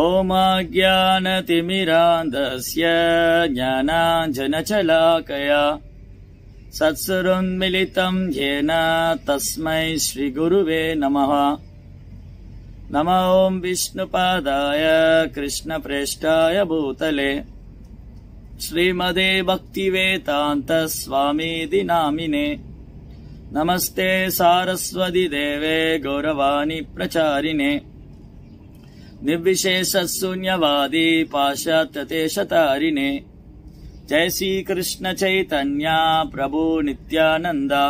ओमाज्ञानतिमिरान्धस्य ज्ञानाञ्जनचलाकया सत्सुरुन्मिलितम् येन तस्मै श्रीगुरुवे नमः नम ॐ विष्णुपादाय कृष्णप्रेष्ठाय भूतले श्रीमदे भक्तिवेतान्तस्वामीति नामिने नमस्ते सारस्वदिदेवे गौरवाणि प्रचारिणे निर्विशेषशून्यवादी पाश्चात्य शतारिणे जय श्री कृष्ण चैतन्या प्रभु नित्यानंदा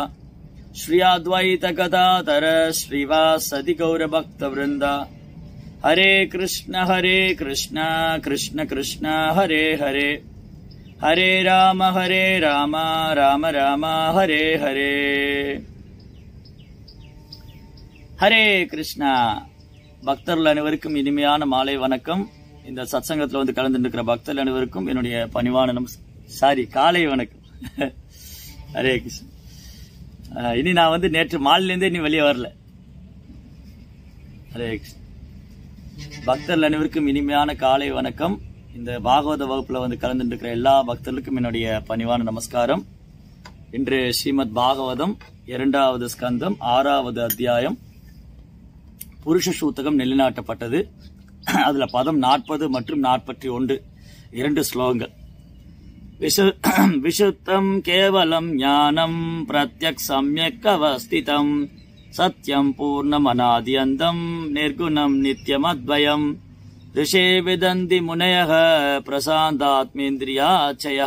श्री अद्वैत गदाधर श्रीवासदि गौरभक्तवृन्द हरे कृष्ण हरे कृष्ण कृष्ण कृष्ण हरे हरे हरे राम हरे राम राम राम हरे हरे हरे कृष्णा பக்தர்கள் அனைவருக்கும் இனிமையான மாலை வணக்கம் இந்த சத்சங்கத்தில் வந்து கலந்துருக்கிற பக்தர்கள் அனைவருக்கும் என்னுடைய பணிவான நமஸ் சாரி காலை வணக்கம் ஹரே கிருஷ்ணன் இனி நான் வந்து நேற்று மாலிலேருந்தே இனி வெளியே வரல ஹரே கிருஷ்ணன் பக்தர்கள் அனைவருக்கும் இனிமையான காலை வணக்கம் இந்த பாகவத வகுப்பில் வந்து இருக்கிற எல்லா பக்தர்களுக்கும் என்னுடைய பணிவான நமஸ்காரம் இன்று ஸ்ரீமத் பாகவதம் இரண்டாவது ஸ்கந்தம் ஆறாவது அத்தியாயம் புருஷ சூத்தகம் நிலைநாட்டப்பட்டது அதில் பதம் நாற்பது மற்றும் நாற்பத்தி ஒன்று இரண்டு ஸ்லோகங்கள் விஷு விஷுத்தம் கேவலம் ஞானம் பிரத்யக் சமயக் அவஸ்திதம் சத்தியம் பூர்ணம் அநாதியந்தம் நிர்குணம் நித்தியம் அத்வயம் ரிஷே விதந்தி முனைய பிரசாந்தாத்மேந்திரியாச்சய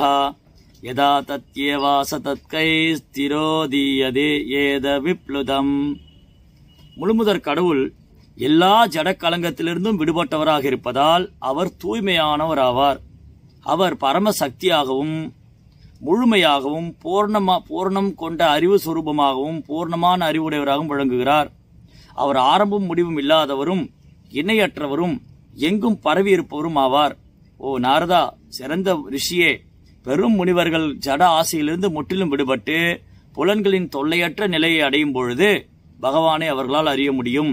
யதா தத்யேவாச தத்கைஸ்திரோதீயதே ஏத விப்ளுதம் முழுமுதற் கடவுள் எல்லா ஜடக்கலங்கத்திலிருந்தும் விடுபட்டவராக இருப்பதால் அவர் தூய்மையானவராவார் அவர் பரம சக்தியாகவும் முழுமையாகவும் பூர்ணமா பூர்ணம் கொண்ட அறிவு சுரூபமாகவும் பூர்ணமான அறிவுடையவராகவும் விளங்குகிறார் அவர் ஆரம்பம் முடிவும் இல்லாதவரும் இணையற்றவரும் எங்கும் பரவி இருப்பவரும் ஆவார் ஓ நாரதா சிறந்த ரிஷியே பெரும் முனிவர்கள் ஜட ஆசையிலிருந்து முற்றிலும் விடுபட்டு புலன்களின் தொல்லையற்ற நிலையை அடையும் பொழுது பகவானை அவர்களால் அறிய முடியும்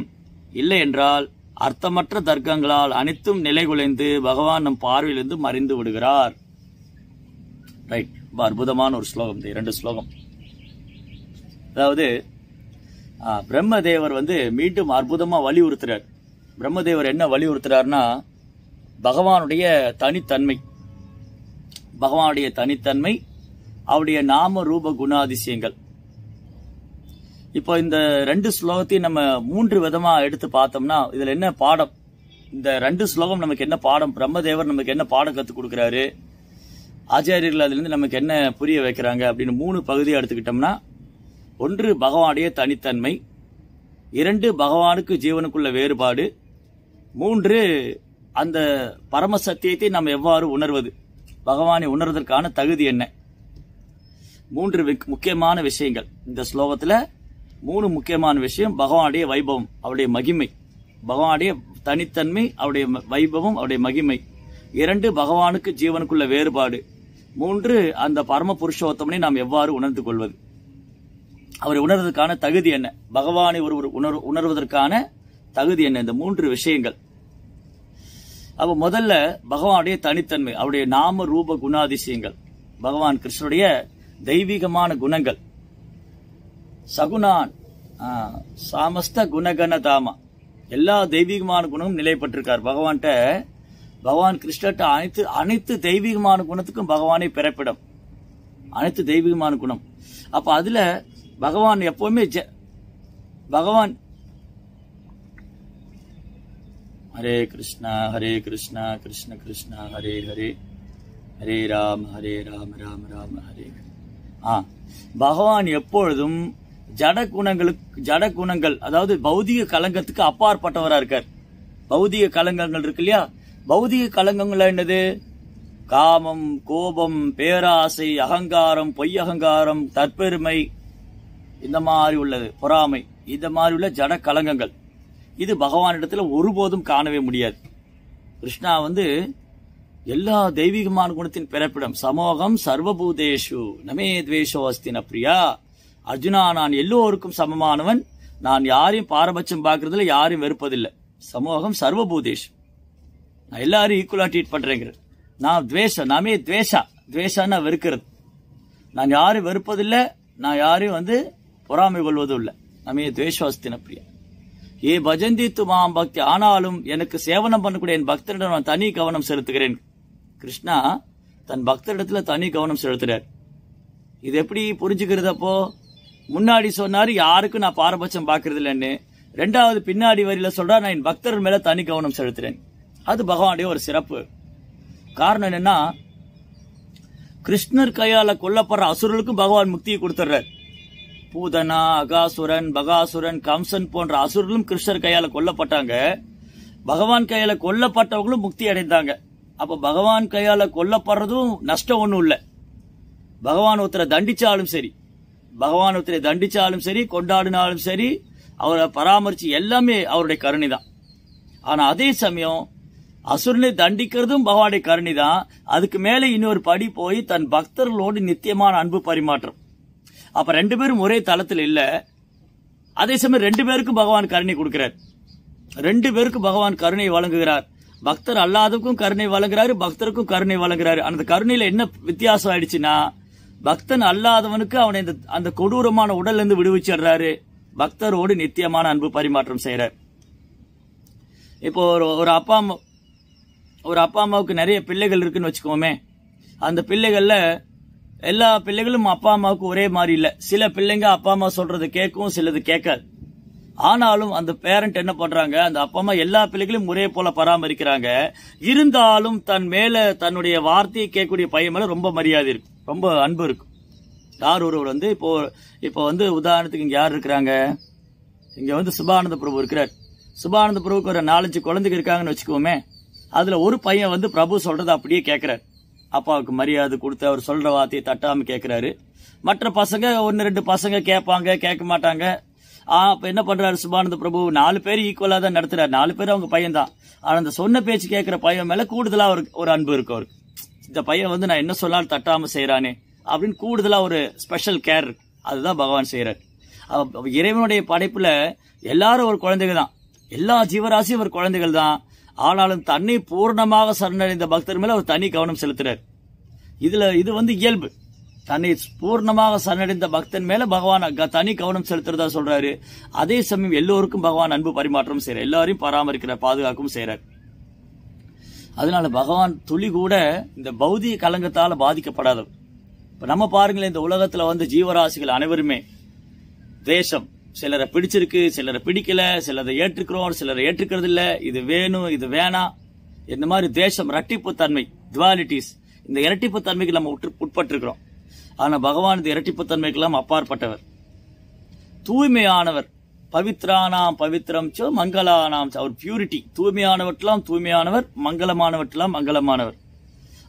இல்லை என்றால் அர்த்தமற்ற தர்க்கங்களால் அனைத்தும் நிலைகுலைந்து பகவான் நம் பார்வையிலிருந்து மறைந்து விடுகிறார் ரைட் ரொம்ப அற்புதமான ஒரு ஸ்லோகம் இந்த இரண்டு ஸ்லோகம் அதாவது பிரம்மதேவர் வந்து மீண்டும் அற்புதமாக வலியுறுத்துறார் பிரம்மதேவர் என்ன வலியுறுத்துறாருன்னா பகவானுடைய தனித்தன்மை பகவானுடைய தனித்தன்மை அவருடைய நாம ரூப குணாதிசயங்கள் இப்போ இந்த ரெண்டு ஸ்லோகத்தையும் நம்ம மூன்று விதமா எடுத்து பார்த்தோம்னா இதுல என்ன பாடம் இந்த ரெண்டு ஸ்லோகம் நமக்கு என்ன பாடம் பிரம்மதேவர் நமக்கு என்ன பாடம் கற்றுக் கொடுக்குறாரு ஆச்சாரியர்கள் அதுலேருந்து நமக்கு என்ன புரிய வைக்கிறாங்க அப்படின்னு மூணு பகுதியை எடுத்துக்கிட்டோம்னா ஒன்று பகவானுடைய தனித்தன்மை இரண்டு பகவானுக்கு ஜீவனுக்குள்ள வேறுபாடு மூன்று அந்த பரம சத்தியத்தை நாம் எவ்வாறு உணர்வது பகவானை உணர்வதற்கான தகுதி என்ன மூன்று முக்கியமான விஷயங்கள் இந்த ஸ்லோகத்தில் மூணு முக்கியமான விஷயம் பகவானுடைய வைபவம் அவருடைய மகிமை பகவானுடைய தனித்தன்மை அவருடைய வைபவம் அவருடைய மகிமை இரண்டு பகவானுக்கு ஜீவனுக்குள்ள வேறுபாடு மூன்று அந்த பரம புருஷோத்தமனை நாம் எவ்வாறு உணர்ந்து கொள்வது அவரை உணர்வதற்கான தகுதி என்ன பகவானை ஒருவர் உணர் உணர்வதற்கான தகுதி என்ன இந்த மூன்று விஷயங்கள் அப்போ முதல்ல பகவானுடைய தனித்தன்மை அவருடைய நாம ரூப குணாதிசயங்கள் பகவான் கிருஷ்ணனுடைய தெய்வீகமான குணங்கள் சகுனான் சாமஸ்த குணகன தாமா எல்லா தெய்வீகமான குணமும் நிலைப்பட்டிருக்கார் பகவான்கிட்ட பகவான் கிருஷ்ணர்கிட்ட அனைத்து அனைத்து தெய்வீகமான குணத்துக்கும் பகவானே பிறப்பிடம் அனைத்து தெய்வீகமான குணம் அப்போ அதில் பகவான் எப்போவுமே ஜ பகவான் ஹரே கிருஷ்ணா ஹரே கிருஷ்ணா கிருஷ்ண கிருஷ்ணா ஹரே ஹரே ஹரே ராம் ஹரே ராம் ராம் ராம் ஹரே ஆ பகவான் எப்பொழுதும் ஜடகுணங்களுக்கு ஜடகுணங்கள் அதாவது பௌதிக கலங்கத்துக்கு அப்பாற்பட்டவராக இருக்கார் பௌதிக கலங்கங்கள் இருக்கு இல்லையா பௌதிக கலங்கங்கள் என்னது காமம் கோபம் பேராசை அகங்காரம் பொய் அகங்காரம் தற்பெருமை இந்த மாதிரி உள்ளது பொறாமை இந்த மாதிரி உள்ள ஜட கலங்கங்கள் இது பகவானிடத்தில் ஒருபோதும் காணவே முடியாது கிருஷ்ணா வந்து எல்லா தெய்வீகமான குணத்தின் பிறப்பிடம் சமோகம் சர்வபூதேஷு நமே துவேஷோ அஸ்தின் பிரியா அர்ஜுனா நான் எல்லோருக்கும் சமமானவன் நான் யாரையும் பாரபட்சம் பார்க்கறதுல யாரையும் வெறுப்பதில்லை சமூகம் சர்வபூதேஷ் நான் எல்லாரும் ஈக்குவலாக ட்ரீட் பண்ணுறேங்கிற நான் துவேஷம் நாமே துவேஷா துவேஷான்னா வெறுக்கிறது நான் யாரும் வெறுப்பதில்லை நான் யாரையும் வந்து பொறாமை கொள்வதும் இல்லை நம்ம துவேஷாஸ்தின பிரியா ஏ பஜந்தி மாம் பக்தி ஆனாலும் எனக்கு சேவனம் பண்ணக்கூடிய என் பக்தரிடம் நான் தனி கவனம் செலுத்துகிறேன் கிருஷ்ணா தன் பக்தரிடத்துல தனி கவனம் செலுத்துறார் இது எப்படி புரிஞ்சுக்கிறதப்போ முன்னாடி சொன்னாரு யாருக்கும் நான் பாரபட்சம் பார்க்கறது இல்லைன்னு ரெண்டாவது பின்னாடி வரியில சொல்றா நான் என் பக்தர்கள் மேல தனி கவனம் செலுத்துறேன் அது பகவானுடைய ஒரு சிறப்பு காரணம் என்னன்னா கிருஷ்ணர் கையால கொல்லப்படுற அசுரலுக்கும் பகவான் முக்தியை கொடுத்துட்றார் பூதனா அகாசுரன் பகாசுரன் கம்சன் போன்ற அசுரர்களும் கிருஷ்ணர் கையால கொல்லப்பட்டாங்க பகவான் கையால கொல்லப்பட்டவங்களும் முக்தி அடைந்தாங்க அப்ப பகவான் கையால கொல்லப்படுறதும் நஷ்டம் ஒன்றும் இல்லை பகவான் ஒருத்தரை தண்டிச்சாலும் சரி பகவான் தண்டிச்சாலும் சரி கொண்டாடினாலும் சரி அவரை பராமரிச்சு எல்லாமே அவருடைய கருணி தான் ஆனால் அதே சமயம் அசுரனை தண்டிக்கிறதும் பகவானுடைய கருணி தான் அதுக்கு மேலே இன்னொரு படி போய் தன் பக்தர்களோடு நித்தியமான அன்பு பரிமாற்றம் அப்போ ரெண்டு பேரும் ஒரே தளத்தில் இல்லை அதே சமயம் ரெண்டு பேருக்கும் பகவான் கருணை கொடுக்கிறார் ரெண்டு பேருக்கும் பகவான் கருணை வழங்குகிறார் பக்தர் அல்லாதவக்கும் கருணை வழங்குறாரு பக்தருக்கும் கருணை வழங்குறாரு அந்த கருணையில் என்ன வித்தியாசம் ஆயிடுச்சுன்னா பக்தன் அல்லாதவனுக்கு அவனை அந்த கொடூரமான உடல்ல இருந்து விடுவிச்சிடுறாரு பக்தரோடு நித்தியமான அன்பு பரிமாற்றம் செய்யறார் இப்போ ஒரு ஒரு அப்பா அம்மா ஒரு அப்பா அம்மாவுக்கு நிறைய பிள்ளைகள் இருக்குன்னு வச்சுக்கோமே அந்த பிள்ளைகள்ல எல்லா பிள்ளைகளும் அப்பா அம்மாவுக்கு ஒரே மாதிரி இல்லை சில பிள்ளைங்க அப்பா அம்மா சொல்றது கேட்கும் சிலது கேட்காது ஆனாலும் அந்த பேரண்ட் என்ன பண்றாங்க அந்த அப்பா அம்மா எல்லா பிள்ளைகளையும் ஒரே போல பராமரிக்கிறாங்க இருந்தாலும் தன் மேல தன்னுடைய வார்த்தையை கேட்கக்கூடிய பையன் மேல ரொம்ப மரியாதை இருக்கு ரொம்ப அன்பு இருக்கும் யார் ஒருவர் வந்து இப்போ இப்போ வந்து உதாரணத்துக்கு இங்கே யார் இருக்கிறாங்க இங்கே வந்து சுபானந்த பிரபு இருக்கிறார் சுபானந்த பிரபுக்கு ஒரு நாலஞ்சு குழந்தைங்க இருக்காங்கன்னு வச்சுக்கோமே அதில் ஒரு பையன் வந்து பிரபு சொல்கிறத அப்படியே கேட்குறாரு அப்பாவுக்கு மரியாதை கொடுத்து அவர் சொல்கிற வார்த்தையை தட்டாமல் கேட்குறாரு மற்ற பசங்க ஒன்று ரெண்டு பசங்க கேட்பாங்க கேட்க மாட்டாங்க ஆ அப்போ என்ன பண்ணுறாரு சுபானந்த பிரபு நாலு பேர் ஈக்குவலாக தான் நடத்துகிறார் நாலு பேர் அவங்க பையன் தான் ஆனால் அந்த சொன்ன பேச்சு கேட்குற பையன் மேலே கூடுதலாக ஒரு ஒரு அன்பு இருக்கும் அவருக்கு இந்த பையன் வந்து நான் என்ன சொல்லாலும் தட்டாமல் செய்கிறானே அப்படின்னு கூடுதலாக ஒரு ஸ்பெஷல் கேர் அதுதான் பகவான் செய்கிறார் இறைவனுடைய படைப்பில் எல்லாரும் ஒரு குழந்தைகள் தான் எல்லா ஜீவராசியும் ஒரு குழந்தைகள் தான் ஆனாலும் தன்னை பூர்ணமாக சரணடைந்த பக்தர் மேலே அவர் தனி கவனம் செலுத்துறார் இதில் இது வந்து இயல்பு தன்னை பூர்ணமாக சரணடைந்த பக்தன் மேல பகவான் தனி கவனம் செலுத்துறதா சொல்றாரு அதே சமயம் எல்லோருக்கும் பகவான் அன்பு பரிமாற்றம் செய்கிறார் எல்லாரையும் பராமரிக்கிறார் பாதுகாக்கும் செய்கிறார் அதனால பகவான் துளி கூட இந்த பௌதிக கலங்கத்தால் பாதிக்கப்படாதவர் இப்போ நம்ம பாருங்களேன் இந்த உலகத்தில் வந்து ஜீவராசிகள் அனைவருமே தேசம் சிலரை பிடிச்சிருக்கு சிலரை பிடிக்கல சிலரை ஏற்றுக்கிறோம் சிலரை ஏற்றுக்கிறது இல்லை இது வேணும் இது வேணாம் இந்த மாதிரி தேசம் இரட்டிப்பு தன்மை துவாலிட்டிஸ் இந்த இரட்டிப்பு தன்மைக்கு நம்ம உற்று உட்பட்டிருக்கிறோம் ஆனால் பகவான் இந்த இரட்டிப்பு தன்மைக்கெல்லாம் அப்பாற்பட்டவர் தூய்மையானவர் பவித்ரானாம் பவித்ரம் சோ மங்களானாம் அவர் பியூரிட்டி தூய்மையானவற்றெல்லாம் தூய்மையானவர் மங்களமானவற்றெல்லாம் மங்களமானவர்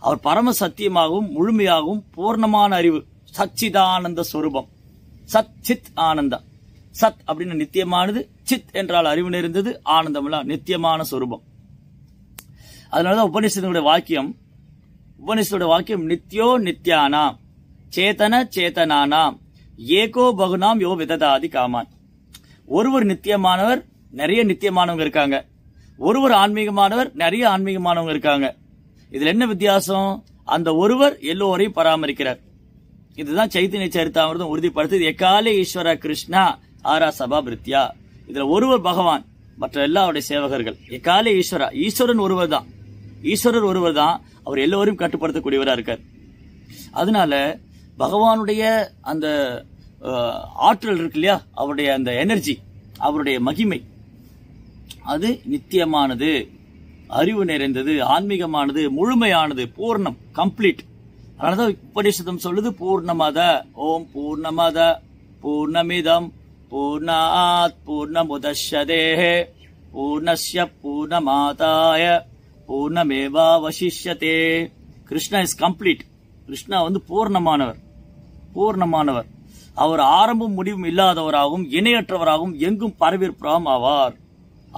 அவர் பரம சத்தியமாகவும் முழுமையாகவும் பூர்ணமான அறிவு சச்சிதானந்த ஸ்வரூபம் சத் சித் ஆனந்தா சத் அப்படின்னு நித்தியமானது சித் என்றால் அறிவு நிறைந்தது ஆனந்தம்ல நித்தியமான சொரூபம் அதனாலதான் உபனிஷத்தினுடைய வாக்கியம் உபனிஷத்துடைய வாக்கியம் நித்யோ நித்யானாம் சேதன சேதனானாம் ஏகோ பகுனாம் யோ விததாதி காமான் ஒருவர் நித்தியமானவர் நிறைய நித்தியமானவங்க இருக்காங்க ஒருவர் ஆன்மீகமானவர் நிறைய ஆன்மீகமானவங்க இருக்காங்க இதுல என்ன வித்தியாசம் அந்த ஒருவர் எல்லோரையும் பராமரிக்கிறார் இதுதான் சைத்தன்ய சரித்தாமிரதம் உறுதிப்படுத்தி எக்காலே ஈஸ்வர கிருஷ்ணா ஆரா சபா பிரித்யா இதுல ஒருவர் பகவான் மற்ற எல்லாருடைய அவருடைய சேவகர்கள் எக்காலே ஈஸ்வரா ஈஸ்வரன் ஒருவர் தான் ஈஸ்வரர் ஒருவர் தான் அவர் எல்லோரையும் கட்டுப்படுத்தக்கூடியவராக இருக்கார் அதனால பகவானுடைய அந்த ஆற்றல் இருக்கு இல்லையா அவருடைய அந்த எனர்ஜி அவருடைய மகிமை அது நித்தியமானது அறிவு நிறைந்தது ஆன்மீகமானது முழுமையானது பூர்ணம் கம்ப்ளீட் அதனாலதான் உபனிஷதம் சொல்லுது பூர்ணமத ஓம் பூர்ணமத பூர்ணமிதம் பூர்ணாத் பூர்ணமுதே பூர்ணஸ்ய பூர்ணமாதாய பூர்ணமேவா வசிஷதே கிருஷ்ணா இஸ் கம்ப்ளீட் கிருஷ்ணா வந்து பூர்ணமானவர் பூர்ணமானவர் அவர் ஆரம்பம் முடிவும் இல்லாதவராகவும் இணையற்றவராகவும் எங்கும் பரவியிருப்பவராகவும் ஆவார்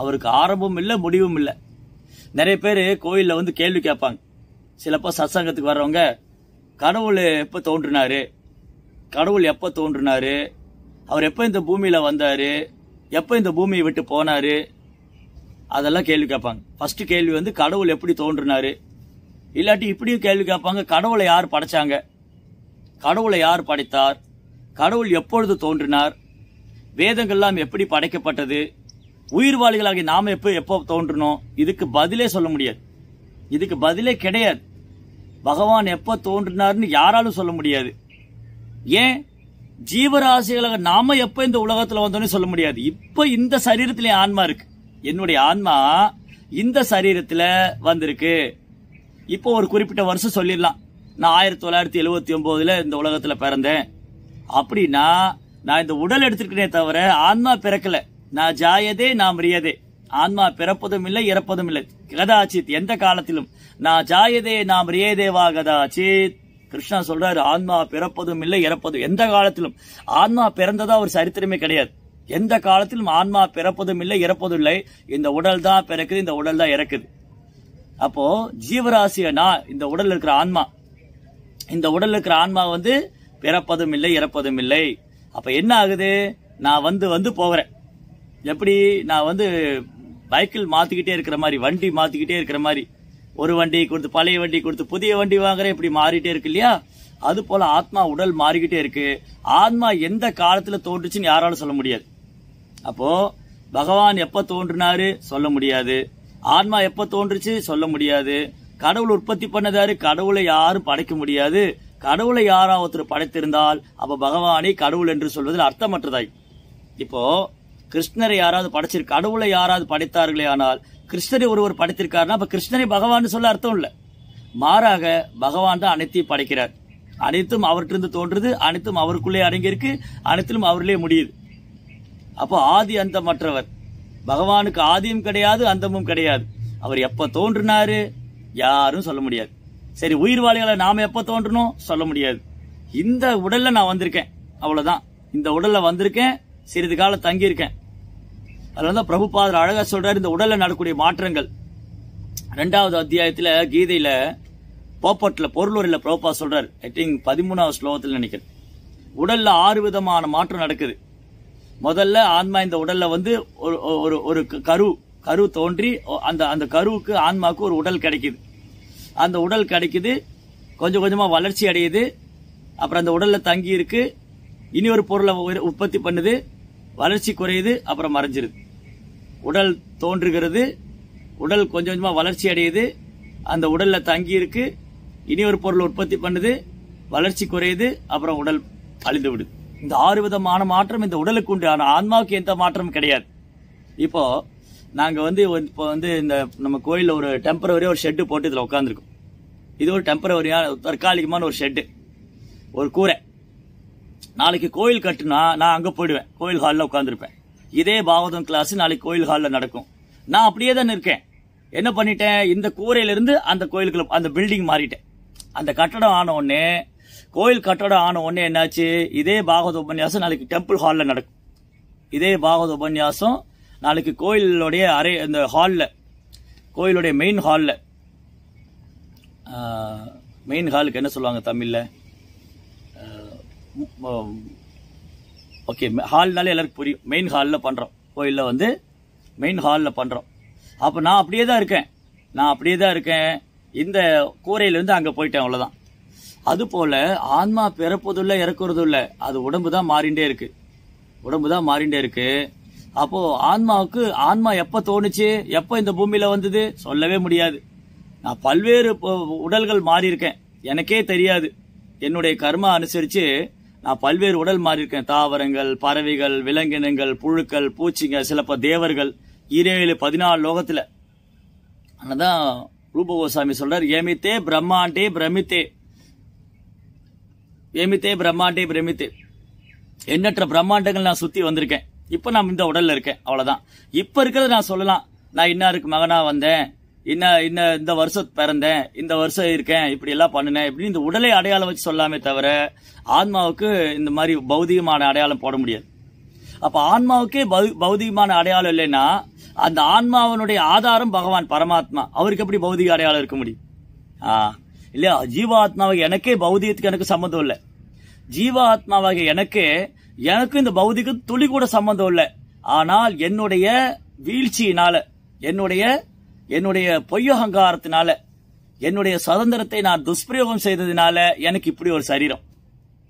அவருக்கு ஆரம்பம் இல்லை முடிவும் இல்லை நிறைய பேர் கோயிலில் வந்து கேள்வி கேட்பாங்க சிலப்போ சத்சங்கத்துக்கு வர்றவங்க கடவுள் எப்போ தோன்றினாரு கடவுள் எப்போ தோன்றினாரு அவர் எப்போ இந்த பூமியில் வந்தார் எப்போ இந்த பூமியை விட்டு போனார் அதெல்லாம் கேள்வி கேட்பாங்க ஃபஸ்ட்டு கேள்வி வந்து கடவுள் எப்படி தோன்றினாரு இல்லாட்டி இப்படியும் கேள்வி கேட்பாங்க கடவுளை யார் படைச்சாங்க கடவுளை யார் படைத்தார் கடவுள் எப்பொழுது தோன்றினார் வேதங்கள்லாம் எப்படி படைக்கப்பட்டது உயிர்வாளிகளாகி நாம் எப்போ எப்போ தோன்றணும் இதுக்கு பதிலே சொல்ல முடியாது இதுக்கு பதிலே கிடையாது பகவான் எப்போ தோன்றினார்னு யாராலும் சொல்ல முடியாது ஏன் ஜீவராசிகளாக நாம எப்போ இந்த உலகத்தில் வந்தோம்னு சொல்ல முடியாது இப்போ இந்த சரீரத்திலே ஆன்மா இருக்கு என்னுடைய ஆன்மா இந்த சரீரத்தில் வந்திருக்கு இப்போ ஒரு குறிப்பிட்ட வருஷம் சொல்லிடலாம் நான் ஆயிரத்தி தொள்ளாயிரத்தி எழுபத்தி ஒம்போதில் இந்த உலகத்தில் பிறந்தேன் அப்படின்னா நான் இந்த உடல் எடுத்திருக்கிறேனே தவிர ஆன்மா பிறக்கல நான் ஜாயதே நான் மரியதே ஆன்மா பிறப்பதும் இல்லை இறப்பதும் இல்லை கதாச்சித் எந்த காலத்திலும் நான் ஜாயதே நாம் ரியேதேவா கதாச்சித் கிருஷ்ணா சொல்றாரு ஆன்மா பிறப்பதும் இல்லை இறப்பதும் எந்த காலத்திலும் ஆன்மா பிறந்ததா ஒரு சரித்திரமே கிடையாது எந்த காலத்திலும் ஆன்மா பிறப்பதும் இல்லை இறப்பதும் இல்லை இந்த உடல் தான் பிறக்குது இந்த உடல் தான் இறக்குது அப்போ ஜீவராசிய நான் இந்த உடல் இருக்கிற ஆன்மா இந்த உடல் இருக்கிற ஆன்மா வந்து பிறப்பதும் இல்லை இறப்பதும் இல்லை அப்போ என்ன ஆகுது நான் வந்து வந்து போகிறேன் எப்படி நான் வந்து பைக்கில் மாற்றிக்கிட்டே இருக்கிற மாதிரி வண்டி மாற்றிக்கிட்டே இருக்கிற மாதிரி ஒரு வண்டி கொடுத்து பழைய வண்டி கொடுத்து புதிய வண்டி வாங்குற இப்படி மாறிட்டே இருக்கு இல்லையா அது போல ஆத்மா உடல் மாறிக்கிட்டே இருக்கு ஆத்மா எந்த காலத்துல தோன்றுச்சுன்னு யாராலும் சொல்ல முடியாது அப்போ பகவான் எப்ப தோன்றினாரு சொல்ல முடியாது ஆன்மா எப்ப தோன்றுச்சு சொல்ல முடியாது கடவுள் உற்பத்தி பண்ணதாரு கடவுளை யாரும் படைக்க முடியாது கடவுளை யாராவது படைத்திருந்தால் அப்ப பகவானை கடவுள் என்று சொல்வதில் அர்த்தமற்றதாய் இப்போ கிருஷ்ணரை யாராவது படைச்சிரு கடவுளை யாராவது படைத்தார்களே ஆனால் கிருஷ்ணரை ஒருவர் படைத்திருக்காருன்னா அப்ப கிருஷ்ணரை பகவான் சொல்ல அர்த்தம் இல்லை மாறாக பகவான் தான் அனைத்தையும் படைக்கிறார் அனைத்தும் அவர்கிட்ட தோன்றுது அனைத்தும் அவருக்குள்ளே அடங்கியிருக்கு அனைத்திலும் அவர்களே முடியுது அப்போ ஆதி அந்தமற்றவர் மற்றவர் பகவானுக்கு ஆதியும் கிடையாது அந்தமும் கிடையாது அவர் எப்ப தோன்றினாரு யாரும் சொல்ல முடியாது சரி உயிர் உயிர்வாளிகளை நாம எப்ப தோன்றணும் சொல்ல முடியாது இந்த உடல்ல நான் வந்திருக்கேன் அவ்வளவுதான் இந்த உடல்ல வந்திருக்கேன் சிறிது காலம் தங்கியிருக்கேன் அதுல வந்து பிரபுபாதர் அழகா சொல்றாரு இந்த உடல்ல நடக்கூடிய மாற்றங்கள் ரெண்டாவது அத்தியாயத்துல கீதையில போப்பட்ல பொருளூரில் பிரபுபா சொல்றாரு ஐ திங்க் பதிமூணாவது ஸ்லோகத்தில் நினைக்கிறேன் உடல்ல ஆறு விதமான மாற்றம் நடக்குது முதல்ல ஆன்மா இந்த உடல்ல வந்து ஒரு ஒரு கரு கரு தோன்றி அந்த அந்த கருவுக்கு ஆன்மாவுக்கு ஒரு உடல் கிடைக்குது அந்த உடல் கிடைக்குது கொஞ்சம் கொஞ்சமாக வளர்ச்சி அடையுது அப்புறம் அந்த உடலில் தங்கி இருக்கு இனி ஒரு பொருளை உற்பத்தி பண்ணுது வளர்ச்சி குறையுது அப்புறம் மறைஞ்சிருது உடல் தோன்றுகிறது உடல் கொஞ்சம் கொஞ்சமாக வளர்ச்சி அடையுது அந்த உடலில் தங்கி இருக்கு இனி ஒரு பொருள் உற்பத்தி பண்ணுது வளர்ச்சி குறையுது அப்புறம் உடல் அழிந்து விடுது இந்த ஆறு விதமான மாற்றம் இந்த உடலுக்கு உண்டு ஆனால் ஆன்மாவுக்கு எந்த மாற்றமும் கிடையாது இப்போ நாங்கள் வந்து இப்போ வந்து இந்த நம்ம கோயிலில் ஒரு டெம்பரவரி ஒரு ஷெட்டு போட்டு இதில் உட்காந்துருக்கோம் இது ஒரு டெம்பரவரியான தற்காலிகமான ஒரு ஷெட்டு ஒரு கூரை நாளைக்கு கோயில் கட்டுனா நான் அங்கே போயிடுவேன் கோயில் ஹாலில் உட்காந்துருப்பேன் இதே பாகவதம் கிளாஸ் நாளைக்கு கோயில் ஹாலில் நடக்கும் நான் அப்படியே தானே இருக்கேன் என்ன பண்ணிட்டேன் இந்த கூரையிலிருந்து அந்த கோயிலுக்குள்ள அந்த பில்டிங் மாறிட்டேன் அந்த கட்டடம் ஆன உடனே கோயில் கட்டடம் ஆன உடனே என்னாச்சு இதே பாகவத உபன்யாசம் நாளைக்கு டெம்பிள் ஹாலில் நடக்கும் இதே பாகவத உபன்யாசம் நாளைக்கு கோயிலுடைய அரை இந்த ஹாலில் கோயிலுடைய மெயின் ஹாலில் மெயின் ஹாலுக்கு என்ன சொல்லுவாங்க தமிழில் ஓகே ஹால்னாலே எல்லாருக்கும் புரியும் மெயின் ஹாலில் பண்ணுறோம் கோயிலில் வந்து மெயின் ஹாலில் பண்ணுறோம் அப்போ நான் அப்படியே தான் இருக்கேன் நான் அப்படியே தான் இருக்கேன் இந்த கூரையிலேருந்து அங்கே போயிட்டேன் அவ்வளோதான் அதுபோல் ஆன்மா பிறப்பதும் இல்லை இறக்குறதும் இல்லை அது உடம்பு தான் மாறிண்டே இருக்குது உடம்பு தான் மாறிண்டே இருக்குது அப்போது ஆன்மாவுக்கு ஆன்மா எப்போ தோணுச்சு எப்போ இந்த பூமியில் வந்தது சொல்லவே முடியாது நான் பல்வேறு உடல்கள் மாறியிருக்கேன் எனக்கே தெரியாது என்னுடைய கர்மா அனுசரித்து நான் பல்வேறு உடல் மாறியிருக்கேன் தாவரங்கள் பறவைகள் விலங்கினங்கள் புழுக்கள் பூச்சிங்க சிலப்ப தேவர்கள் இரேழு பதினாலு லோகத்தில் அதுதான் ரூப கோசாமி சொல்றார் ஏமித்தே பிரம்மாண்டே பிரமித்தே ஏமித்தே பிரம்மாண்டே பிரமித்தே எண்ணற்ற பிரம்மாண்டங்கள் நான் சுற்றி வந்திருக்கேன் இப்போ நான் இந்த உடலில் இருக்கேன் அவ்வளோதான் இப்போ இருக்கிறத நான் சொல்லலாம் நான் இன்னாருக்கு மகனாக வந்தேன் இன்ன இன்ன இந்த வருஷம் பிறந்தேன் இந்த வருஷம் இருக்கேன் இப்படி எல்லாம் பண்ணினேன் இப்படின்னு இந்த உடலை அடையாளம் வச்சு சொல்லாமே தவிர ஆன்மாவுக்கு இந்த மாதிரி பௌதிகமான அடையாளம் போட முடியாது அப்போ ஆன்மாவுக்கே பௌதிகமான அடையாளம் இல்லைன்னா அந்த ஆன்மாவனுடைய ஆதாரம் பகவான் பரமாத்மா அவருக்கு எப்படி பௌதிக அடையாளம் இருக்க முடியும் ஆ இல்லையா ஜீவாத்மாவாக எனக்கே பௌதிகத்துக்கு எனக்கு சம்மந்தம் இல்லை ஜீவாத்மாவாக எனக்கு எனக்கும் இந்த பௌதிக்கு துளி கூட சம்மந்தம் இல்லை ஆனால் என்னுடைய வீழ்ச்சியினால என்னுடைய என்னுடைய பொய்யகங்காரத்தினால என்னுடைய சுதந்திரத்தை நான் துஷ்பிரயோகம் செய்ததுனால எனக்கு இப்படி ஒரு சரீரம்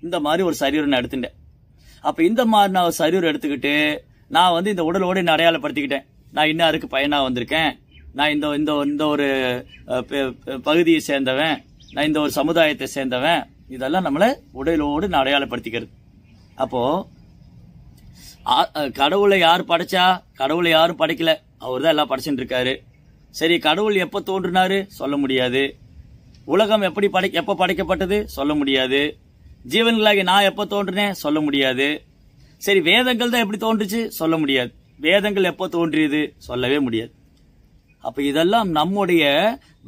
இந்த மாதிரி ஒரு சரீரம் நான் எடுத்துட்டேன் அப்போ இந்த மாதிரி நான் ஒரு சரீரம் எடுத்துக்கிட்டு நான் வந்து இந்த உடலோடு என்ன அடையாளப்படுத்திக்கிட்டேன் நான் இன்னாருக்கு பையனாக வந்திருக்கேன் நான் இந்த இந்த இந்த ஒரு பகுதியை சேர்ந்தவன் நான் இந்த ஒரு சமுதாயத்தை சேர்ந்தவன் இதெல்லாம் நம்மளை உடலோடு நான் அடையாளப்படுத்திக்கிறது அப்போ கடவுளை யார் படைச்சா கடவுளை யாரும் படைக்கல அவர் தான் எல்லாம் படைச்சுட்டு இருக்காரு சரி கடவுள் எப்போ தோன்றினாரு சொல்ல முடியாது உலகம் எப்படி படை எப்போ படைக்கப்பட்டது சொல்ல முடியாது ஜீவன்களாகி நான் எப்போ தோன்றினேன் சொல்ல முடியாது சரி வேதங்கள் தான் எப்படி தோன்றுச்சு சொல்ல முடியாது வேதங்கள் எப்போ தோன்றியது சொல்லவே முடியாது அப்ப இதெல்லாம் நம்முடைய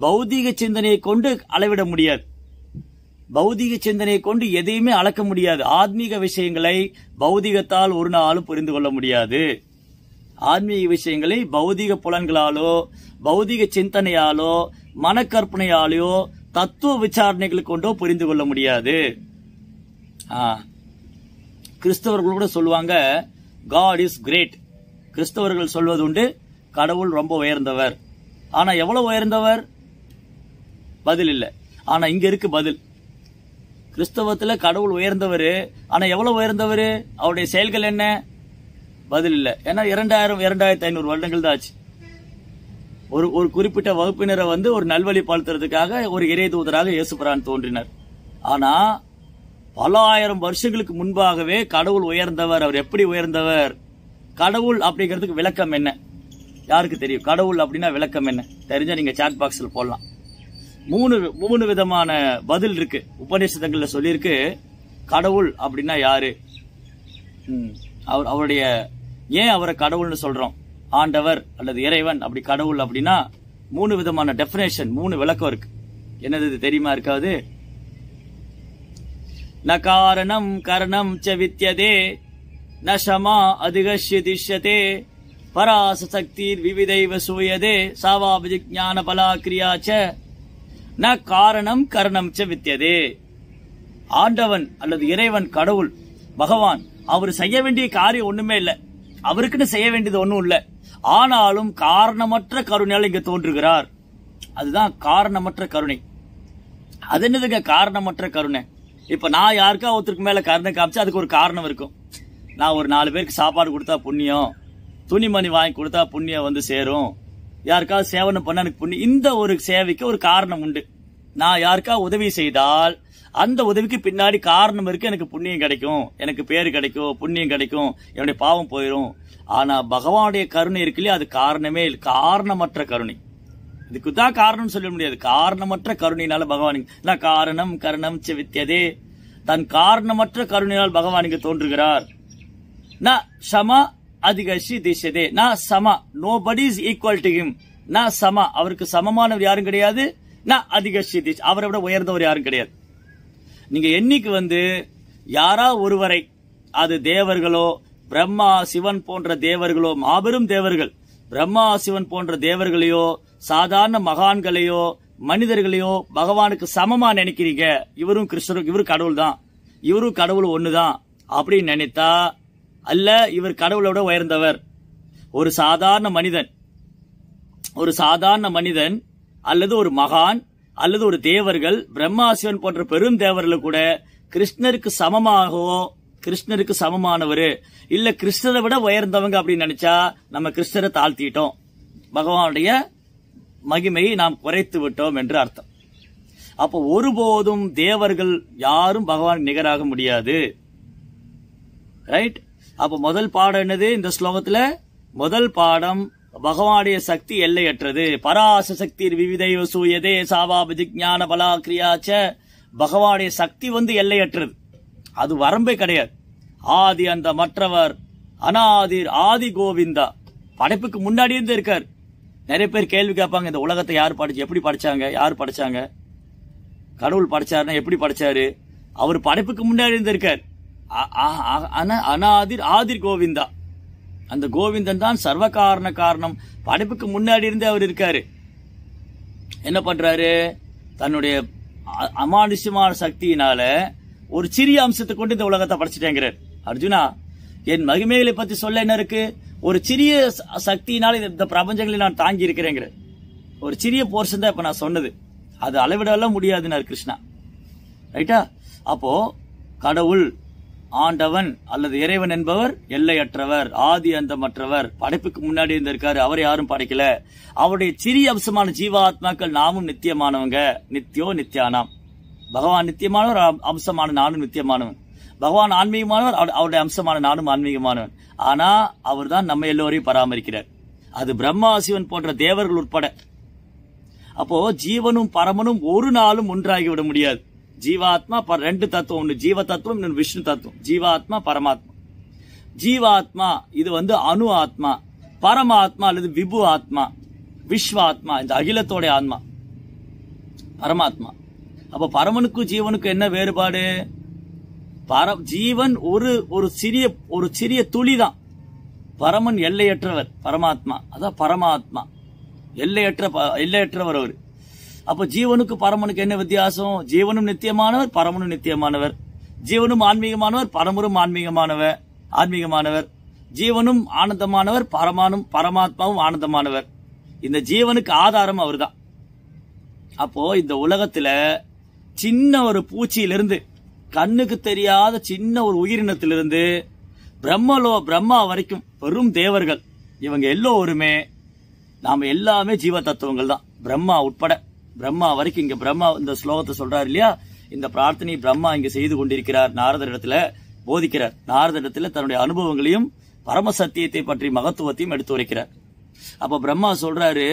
பௌதீக சிந்தனையை கொண்டு அளவிட முடியாது பௌதீக சிந்தனையை கொண்டு எதையுமே அளக்க முடியாது ஆத்மீக விஷயங்களை பௌதிகத்தால் ஒரு நாளும் புரிந்து கொள்ள முடியாது ஆன்மீக விஷயங்களை பௌதிக புலன்களாலோ பௌதிக சிந்தனையாலோ மனக்கற்பனையாலோ தத்துவ விசாரணைகளை கொண்டோ புரிந்து கொள்ள முடியாது கிறிஸ்தவர்கள் கூட சொல்லுவாங்க காட் இஸ் கிரேட் கிறிஸ்தவர்கள் சொல்வது உண்டு கடவுள் ரொம்ப உயர்ந்தவர் ஆனா எவ்வளவு உயர்ந்தவர் பதில் இல்லை ஆனா இங்க இருக்கு பதில் கிறிஸ்தவத்துல கடவுள் உயர்ந்தவர் ஆனா எவ்வளவு உயர்ந்தவர் அவருடைய செயல்கள் என்ன பதில் இல்லை ஏன்னா இரண்டாயிரம் இரண்டாயிரத்தி ஐநூறு வருடங்கள் தான் ஆச்சு ஒரு ஒரு குறிப்பிட்ட வகுப்பினரை வந்து ஒரு நல்வழி நல்வழிப்படுத்துறதுக்காக ஒரு இறை தூதராக இயேசுபிரான் தோன்றினார் ஆனா பல ஆயிரம் வருஷங்களுக்கு முன்பாகவே கடவுள் உயர்ந்தவர் அவர் எப்படி உயர்ந்தவர் கடவுள் அப்படிங்கிறதுக்கு விளக்கம் என்ன யாருக்கு தெரியும் கடவுள் அப்படின்னா விளக்கம் என்ன தெரிஞ்சா நீங்க சாட் பாக்ஸில் போடலாம் மூணு மூணு விதமான பதில் இருக்கு உபநிஷதங்கள்ல சொல்லியிருக்கு கடவுள் அப்படின்னா யாரு அவர் அவருடைய ஏன் அவரை கடவுள்னு சொல்றோம் ஆண்டவர் அல்லது இறைவன் அப்படி கடவுள் அப்படின்னா மூணு விதமான டெபினேஷன் மூணு விளக்கம் இருக்கு என்னது இது தெரியுமா இருக்காது ந காரணம் கரணம் ச வித்தியதே ந சமா திஷ்யதே பராச சக்தி விவிதைவ சூயதே சாவாபிஜி ஞான பலா கிரியாச்ச ந காரணம் கரணம் ச வித்தியதே ஆண்டவன் அல்லது இறைவன் கடவுள் பகவான் அவர் செய்ய வேண்டிய காரியம் ஒண்ணுமே இல்லை அவருக்குன்னு செய்ய வேண்டியது ஒன்றும் இல்லை ஆனாலும் காரணமற்ற கருணையால் இங்கே தோன்றுகிறார் அதுதான் காரணமற்ற கருணை அது என்னதுங்க காரணமற்ற கருணை இப்போ நான் யாருக்கா ஒருத்தருக்கு மேலே கருணை காமிச்சு அதுக்கு ஒரு காரணம் இருக்கும் நான் ஒரு நாலு பேருக்கு சாப்பாடு கொடுத்தா புண்ணியம் துணிமணி வாங்கி கொடுத்தா புண்ணியம் வந்து சேரும் யாருக்காவது சேவனம் பண்ண எனக்கு புண்ணியம் இந்த ஒரு சேவைக்கு ஒரு காரணம் உண்டு நான் யாருக்கா உதவி செய்தால் அந்த உதவிக்கு பின்னாடி காரணம் இருக்கு எனக்கு புண்ணியம் கிடைக்கும் எனக்கு பேர் கிடைக்கும் புண்ணியம் கிடைக்கும் என்னுடைய பாவம் போயிடும் ஆனா பகவானுடைய கருணை இருக்கு இல்லையா அது காரணமே இல்லை காரணமற்ற கருணை இதுக்கு தான் காரணம் சொல்ல முடியாது காரணமற்ற கருணையினால பகவான் நான் காரணம் கருணம் செவித்தியதே தன் காரணமற்ற கருணையினால் பகவான் தோன்றுகிறார் நான் சமா அதிகஷி திசதே நான் சமா நோ படி இஸ் டு ஹிம் நான் சமா அவருக்கு சமமானவர் யாரும் கிடையாது நான் அதிகஷி திஷ் அவரை விட உயர்ந்தவர் யாரும் கிடையாது நீங்க என்னைக்கு வந்து யாரா ஒருவரை அது தேவர்களோ பிரம்மா சிவன் போன்ற தேவர்களோ மாபெரும் தேவர்கள் பிரம்மா சிவன் போன்ற தேவர்களையோ சாதாரண மகான்களையோ மனிதர்களையோ பகவானுக்கு சமமா நினைக்கிறீங்க இவரும் கிருஷ்ணரும் இவரும் கடவுள் தான் இவரும் கடவுள் ஒண்ணுதான் அப்படின்னு நினைத்தா அல்ல இவர் கடவுளோட உயர்ந்தவர் ஒரு சாதாரண மனிதன் ஒரு சாதாரண மனிதன் அல்லது ஒரு மகான் அல்லது ஒரு தேவர்கள் பிரம்மாசிவன் போன்ற பெரும் தேவர்கள் கூட கிருஷ்ணருக்கு சமமாகவோ கிருஷ்ணருக்கு சமமானவர் இல்ல கிருஷ்ணரை விட உயர்ந்தவங்க அப்படின்னு நினைச்சா நம்ம கிருஷ்ணரை தாழ்த்திட்டோம் பகவானுடைய மகிமையை நாம் குறைத்து விட்டோம் என்று அர்த்தம் அப்ப ஒருபோதும் தேவர்கள் யாரும் பகவான் நிகராக முடியாது ரைட் அப்போ முதல் பாடம் என்னது இந்த ஸ்லோகத்தில் முதல் பாடம் பகவானுடைய சக்தி எல்லையற்றது பராச சக்தி விவிதைவ சூயதே சாவாபதி ஜான பலா கிரியாச்ச பகவானுடைய சக்தி வந்து எல்லையற்றது அது வரம்பே கிடையாது ஆதி அந்த மற்றவர் அனாதிர் ஆதி கோவிந்தா படைப்புக்கு முன்னாடி இருந்து இருக்கார் நிறைய பேர் கேள்வி கேட்பாங்க இந்த உலகத்தை யார் படிச்சு எப்படி படிச்சாங்க யார் படிச்சாங்க கடவுள் படிச்சாருன்னா எப்படி படிச்சாரு அவர் படைப்புக்கு முன்னாடி இருந்து இருக்கார் அனாதிர் ஆதிர் கோவிந்தா அந்த கோவிந்தன் தான் சர்வ காரண காரணம் படைப்புக்கு முன்னாடி இருந்து அவர் இருக்காரு என்ன பண்றாரு தன்னுடைய அமானுஷ்யமான சக்தியினால ஒரு சிறிய அம்சத்தை கொண்டு இந்த உலகத்தை படைச்சிட்டேங்கிறார் அர்ஜுனா என் மகிமைகளை பத்தி சொல்ல என்ன இருக்கு ஒரு சிறிய சக்தியினால இந்த பிரபஞ்சங்களை நான் தாங்கி இருக்கிறேங்கிற ஒரு சிறிய போர்ஷன் தான் இப்ப நான் சொன்னது அது அளவிடலாம் முடியாதுன்னார் கிருஷ்ணா ரைட்டா அப்போ கடவுள் ஆண்டவன் அல்லது இறைவன் என்பவர் எல்லையற்றவர் ஆதி அந்த மற்றவர் படைப்புக்கு முன்னாடி இருந்திருக்காரு அவர் யாரும் படைக்கல அவருடைய சிறிய அம்சமான ஜீவாத்மாக்கள் நாமும் நித்தியமானவங்க நித்தியோ நித்தியானாம் பகவான் நித்தியமானவர் அம்சமான நானும் நித்தியமானவன் பகவான் ஆன்மீகமானவர் அவருடைய அம்சமான நானும் ஆன்மீகமானவன் ஆனா அவர் தான் நம்ம எல்லோரையும் பராமரிக்கிறார் அது பிரம்மா சிவன் போன்ற தேவர்கள் உட்பட அப்போ ஜீவனும் பரமனும் ஒரு நாளும் ஒன்றாகிவிட முடியாது జీవాత్మ ரெண்டு தத்துவம் ஒன்று ஜீவ தத்துவம் விஷ்ணு தத்துவம் ஜீவாத்மா பரமாத்மா ஜீவாத்மா இது வந்து அணு ஆத்மா பரமாத்மா அல்லது விபு ஆத்மா விஸ்வாத்மா இந்த அகிலத்தோடைய ஆத்மா பரமாத்மா அப்ப பரமனுக்கும் ஜீவனுக்கும் என்ன வேறுபாடு பர ஜீவன் ஒரு ஒரு சிறிய ஒரு சிறிய துளி தான் பரமன் எல்லையற்றவர் பரமாத்மா அதான் பரமாத்மா எல்லையற்ற எல்லையற்றவர் அவர் அப்ப ஜீவனுக்கு பரமனுக்கு என்ன வித்தியாசம் ஜீவனும் நித்தியமானவர் பரமனும் நித்தியமானவர் ஜீவனும் ஆன்மீகமானவர் பரமரும் ஆன்மீகமானவர் ஆன்மீகமானவர் ஜீவனும் ஆனந்தமானவர் பரமானும் பரமாத்மாவும் ஆனந்தமானவர் இந்த ஜீவனுக்கு ஆதாரம் அவர்தான் அப்போ இந்த உலகத்துல சின்ன ஒரு பூச்சியிலிருந்து கண்ணுக்கு தெரியாத சின்ன ஒரு உயிரினத்திலிருந்து பிரம்மலோ பிரம்மா வரைக்கும் பெரும் தேவர்கள் இவங்க எல்லோருமே நாம் எல்லாமே ஜீவ தத்துவங்கள் தான் பிரம்மா உட்பட பிரம்மா வரைக்கும் இங்க பிரம்மா இந்த ஸ்லோகத்தை சொல்றாரு இல்லையா இந்த பிரார்த்தனை பிரம்மா இங்க செய்து கொண்டிருக்கிறார் நாரத இடத்துல போதிக்கிறார் நாரதர் இடத்துல தன்னுடைய அனுபவங்களையும் பரம சத்தியத்தை பற்றி மகத்துவத்தையும் எடுத்து வரைக்கிறார் அப்ப பிரம்மா சொல்றாரு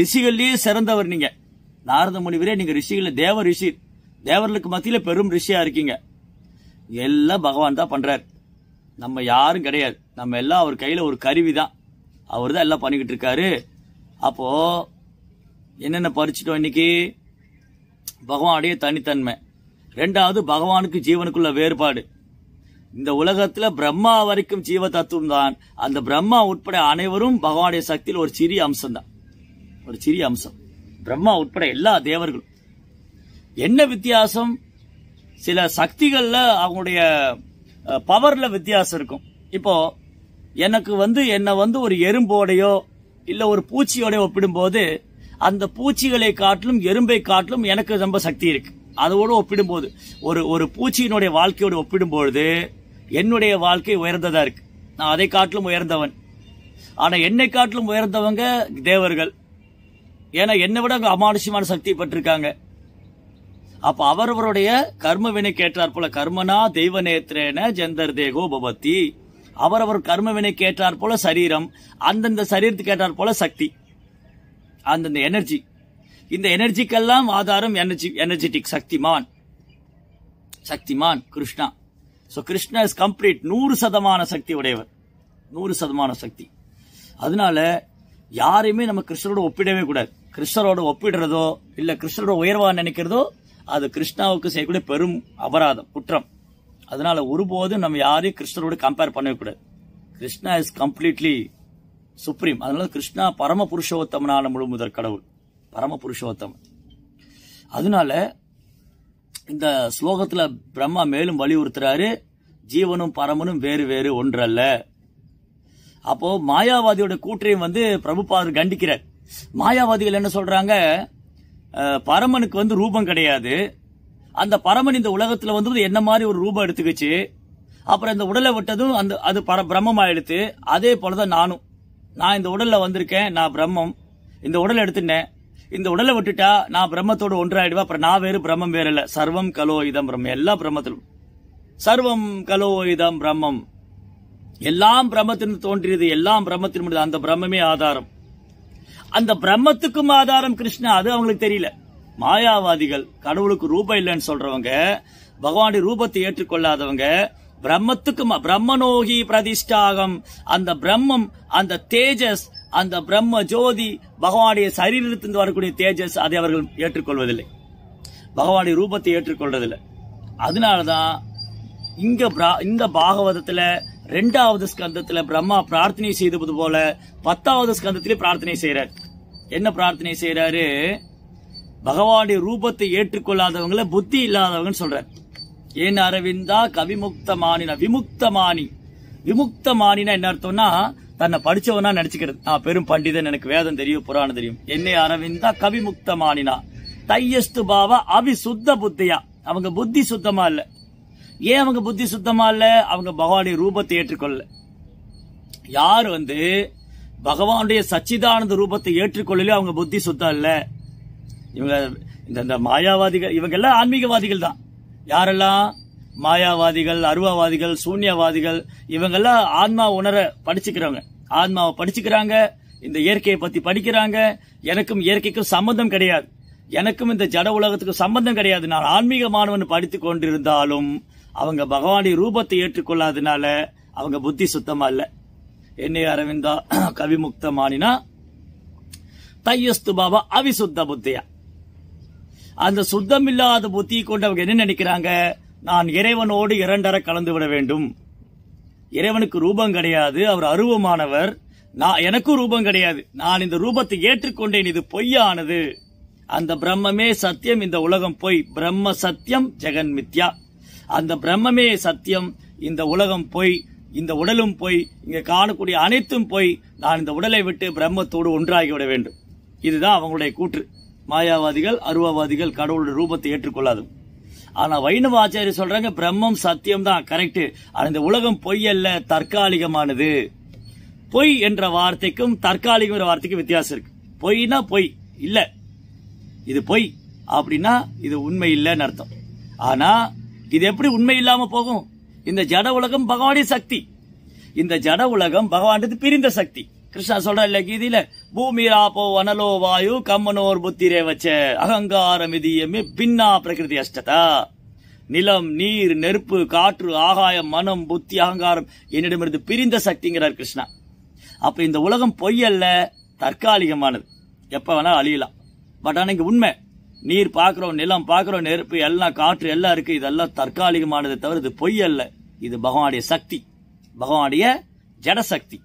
ரிஷிகள்லயே சிறந்தவர் நீங்க நாரத முனிவரே நீங்க ரிஷிகள் தேவ ரிஷி தேவர்களுக்கு மத்தியில பெரும் ரிஷியா இருக்கீங்க எல்லாம் பகவான் தான் பண்றாரு நம்ம யாரும் கிடையாது நம்ம எல்லாம் அவர் கையில ஒரு கருவி தான் அவர் தான் எல்லாம் பண்ணிக்கிட்டு இருக்காரு அப்போ என்னென்ன பறிச்சிட்டோம் இன்னைக்கு பகவானுடைய தனித்தன்மை ரெண்டாவது பகவானுக்கு ஜீவனுக்குள்ள வேறுபாடு இந்த உலகத்துல பிரம்மா வரைக்கும் ஜீவ தத்துவம் தான் அந்த பிரம்மா உட்பட அனைவரும் பகவானுடைய சக்தியில் ஒரு சிறிய அம்சம் தான் ஒரு சிறிய அம்சம் பிரம்மா உட்பட எல்லா தேவர்களும் என்ன வித்தியாசம் சில சக்திகளில் அவங்களுடைய பவரில் வித்தியாசம் இருக்கும் இப்போ எனக்கு வந்து என்னை வந்து ஒரு எறும்போடையோ இல்லை ஒரு பூச்சியோடையோ ஒப்பிடும்போது அந்த பூச்சிகளை காட்டிலும் எறும்பை காட்டிலும் எனக்கு ரொம்ப சக்தி இருக்கு அதோடு ஒப்பிடும்போது ஒரு ஒரு பூச்சியினுடைய வாழ்க்கையோடு ஒப்பிடும்பொழுது என்னுடைய வாழ்க்கை உயர்ந்ததா இருக்கு நான் அதை காட்டிலும் உயர்ந்தவன் ஆனா என்னை காட்டிலும் உயர்ந்தவங்க தேவர்கள் ஏன்னா என்னை விட அவங்க அமானுஷ்யமான சக்தி பெற்றிருக்காங்க அப்ப அவரவருடைய கர்ம வினை கேட்டார் போல கர்மனா தெய்வ நேத்திரேன ஜெந்தர் தேகோ பபத்தி அவரவர் கர்ம வினை கேட்டார் போல சரீரம் அந்தந்த சரீரத்துக்கு கேட்டார் போல சக்தி அந்தந்த எனர்ஜி இந்த எனர்ஜிக்கெல்லாம் ஆதாரம் எனர்ஜி எனர்ஜெட்டிக் சக்திமான் சக்திமான் Krishna so Krishna is complete நூறு சதமான சக்தி உடையவர் நூறு சதமான சக்தி அதனால யாரையுமே நம்ம கிருஷ்ணரோட ஒப்பிடவே கூடாது கிருஷ்ணரோட ஒப்பிடுறதோ இல்லை கிருஷ்ணரோட உயர்வா நினைக்கிறதோ அது கிருஷ்ணாவுக்கு செய்யக்கூடிய பெரும் அபராதம் குற்றம் அதனால ஒருபோதும் நம்ம யாரையும் கிருஷ்ணரோட கம்பேர் பண்ணவே கூடாது கிருஷ்ணா இஸ் கம்ப்ளீட்லி சுப்ரீம் அதனால கிருஷ்ணா பரம புருஷோத்தமனான முழு முதற் கடவுள் பரம புருஷோத்தமன் அதனால இந்த ஸ்லோகத்துல பிரம்மா மேலும் வலியுறுத்துறாரு ஜீவனும் பரமனும் வேறு வேறு ஒன்றல்ல அப்போ மாயாவாதியோட கூற்றையும் வந்து பிரபுபாதர் கண்டிக்கிறார் மாயாவாதிகள் என்ன சொல்றாங்க பரமனுக்கு வந்து ரூபம் கிடையாது அந்த பரமன் இந்த உலகத்துல வந்து என்ன மாதிரி ஒரு ரூபம் எடுத்துக்கிச்சு அப்புறம் இந்த உடலை விட்டதும் அந்த அது பர பிரம்மமாயிடுத்து அதே போலதான் நானும் நான் இந்த உடலில் வந்திருக்கேன் நான் பிரம்மம் இந்த உடல் எடுத்துட்டேன் இந்த உடலை விட்டுட்டா நான் பிரம்மத்தோடு ஒன்றாயிடுவா அப்புறம் நான் வேறு பிரம்மம் வேற இல்லை சர்வம் கலோ இதம் பிரம்மம் எல்லா பிரம்மத்திலும் சர்வம் கலோ இதம் பிரம்மம் எல்லாம் பிரம்மத்தின் தோன்றியது எல்லாம் பிரம்மத்தின் முடியுது அந்த பிரம்மமே ஆதாரம் அந்த பிரம்மத்துக்கும் ஆதாரம் கிருஷ்ணா அது அவங்களுக்கு தெரியல மாயாவாதிகள் கடவுளுக்கு ரூபம் இல்லைன்னு சொல்றவங்க பகவானுடைய ரூபத்தை ஏற்றுக்கொள்ளாதவங்க பிரம்மத்துக்கு பிரம்மனோகி பிரதிஷ்டாகம் அந்த பிரம்மம் அந்த தேஜஸ் அந்த பிரம்ம ஜோதி பகவானுடைய சரீரத்திலிருந்து வரக்கூடிய தேஜஸ் அதை அவர்கள் ஏற்றுக்கொள்வதில்லை பகவானுடைய ரூபத்தை ஏற்றுக்கொள்றதில்லை அதனாலதான் இங்க இந்த பாகவதத்துல ரெண்டாவது ஸ்கந்தத்துல பிரம்மா பிரார்த்தனை செய்தது போல பத்தாவது ஸ்கந்தத்திலே பிரார்த்தனை செய்கிறார் என்ன பிரார்த்தனை செய்யறாரு பகவானுடைய ரூபத்தை ஏற்றுக்கொள்ளாதவங்களை புத்தி இல்லாதவங்கன்னு சொல்றாரு ஏன் அரவிந்தா கவிமுக்தமானினா விமுக்தமானி விமுக்தமானினா என்ன அர்த்தம்னா தன்னை படிச்சவனா நினைச்சுக்கிறது நான் பெரும் பண்டிதன் எனக்கு வேதம் தெரியும் புராணம் தெரியும் என்னை அரவிந்தா கவிமுக்தமானினா தையஸ்து பாவா அவி சுத்த புத்தியா அவங்க புத்தி சுத்தமா இல்ல ஏன் அவங்க புத்தி சுத்தமா இல்ல அவங்க பகவானுடைய ரூபத்தை ஏற்றுக்கொள்ள யார் வந்து பகவானுடைய சச்சிதானந்த ரூபத்தை ஏற்றுக்கொள்ளலையோ அவங்க புத்தி சுத்தம் இல்ல இவங்க இந்த மாயாவாதிகள் இவங்க எல்லாம் ஆன்மீகவாதிகள் தான் யாரெல்லாம் மாயாவாதிகள் அருவாவாதிகள் சூன்யவாதிகள் இவங்கெல்லாம் ஆன்மா உணர படிச்சுக்கிறவங்க ஆன்மாவை படிச்சுக்கிறாங்க இந்த இயற்கையை பத்தி படிக்கிறாங்க எனக்கும் இயற்கைக்கும் சம்பந்தம் கிடையாது எனக்கும் இந்த ஜட உலகத்துக்கும் சம்பந்தம் கிடையாது நான் ஆன்மீக மாணவன் படித்து கொண்டிருந்தாலும் அவங்க பகவானி ரூபத்தை ஏற்றுக்கொள்ளாதனால அவங்க புத்தி சுத்தமா இல்லை என்னை அரவிந்தா கவிமுக்தமானினா தையஸ்து பாபா அவிசுத்த புத்தியா அந்த சுத்தம் இல்லாத புத்தி கொண்டவங்க என்ன நினைக்கிறாங்க நான் இறைவனோடு இரண்டரை கலந்து விட வேண்டும் இறைவனுக்கு ரூபம் கிடையாது அவர் அருவமானவர் நான் எனக்கும் ரூபம் கிடையாது நான் இந்த ரூபத்தை ஏற்றுக்கொண்டேன் இது பொய்யானது அந்த பிரம்மமே சத்தியம் இந்த உலகம் பொய் பிரம்ம சத்தியம் ஜெகன் மித்யா அந்த பிரம்மமே சத்தியம் இந்த உலகம் பொய் இந்த உடலும் பொய் இங்க காணக்கூடிய அனைத்தும் பொய் நான் இந்த உடலை விட்டு பிரம்மத்தோடு ஒன்றாகி விட வேண்டும் இதுதான் அவங்களுடைய கூற்று மாயாவாதிகள் அருவாவாதிகள் கடவுளுடைய ரூபத்தை ஏற்றுக்கொள்ளாது ஆனா வைணவ ஆச்சாரிய சொல்றாங்க பிரம்மம் சத்தியம் தான் கரெக்ட் ஆனா இந்த உலகம் பொய் அல்ல தற்காலிகமானது பொய் என்ற வார்த்தைக்கும் தற்காலிகங்கிற வார்த்தைக்கும் வித்தியாசம் இருக்கு பொய்னா பொய் இல்ல இது பொய் அப்படின்னா இது உண்மை இல்லைன்னு அர்த்தம் ஆனா இது எப்படி உண்மை இல்லாம போகும் இந்த ஜட உலகம் பகவானின் சக்தி இந்த ஜட உலகம் பகவானது பிரிந்த சக்தி கிருஷ்ணா சொல்ற இல்ல கீதியில ராப்போ வனலோ வாயு கம்மனோர் புத்திரே வச்ச அகங்காரம் மிதியமே பின்னா பிரகிருதி அஷ்டதா நிலம் நீர் நெருப்பு காற்று ஆகாயம் மனம் புத்தி அகங்காரம் என்னிடமிருந்து பிரிந்த சக்திங்கிறார் கிருஷ்ணா அப்ப இந்த உலகம் பொய்யல்ல தற்காலிகமானது எப்ப வேணா அழியலாம் பட் ஆனா இங்க உண்மை நீர் பாக்குறோம் நிலம் பாக்குறோம் நெருப்பு எல்லாம் காற்று எல்லாம் இருக்கு இதெல்லாம் தற்காலிகமானது தவிர இது பொய் அல்ல இது பகவானுடைய சக்தி பகவானுடைய ஜடசக்தி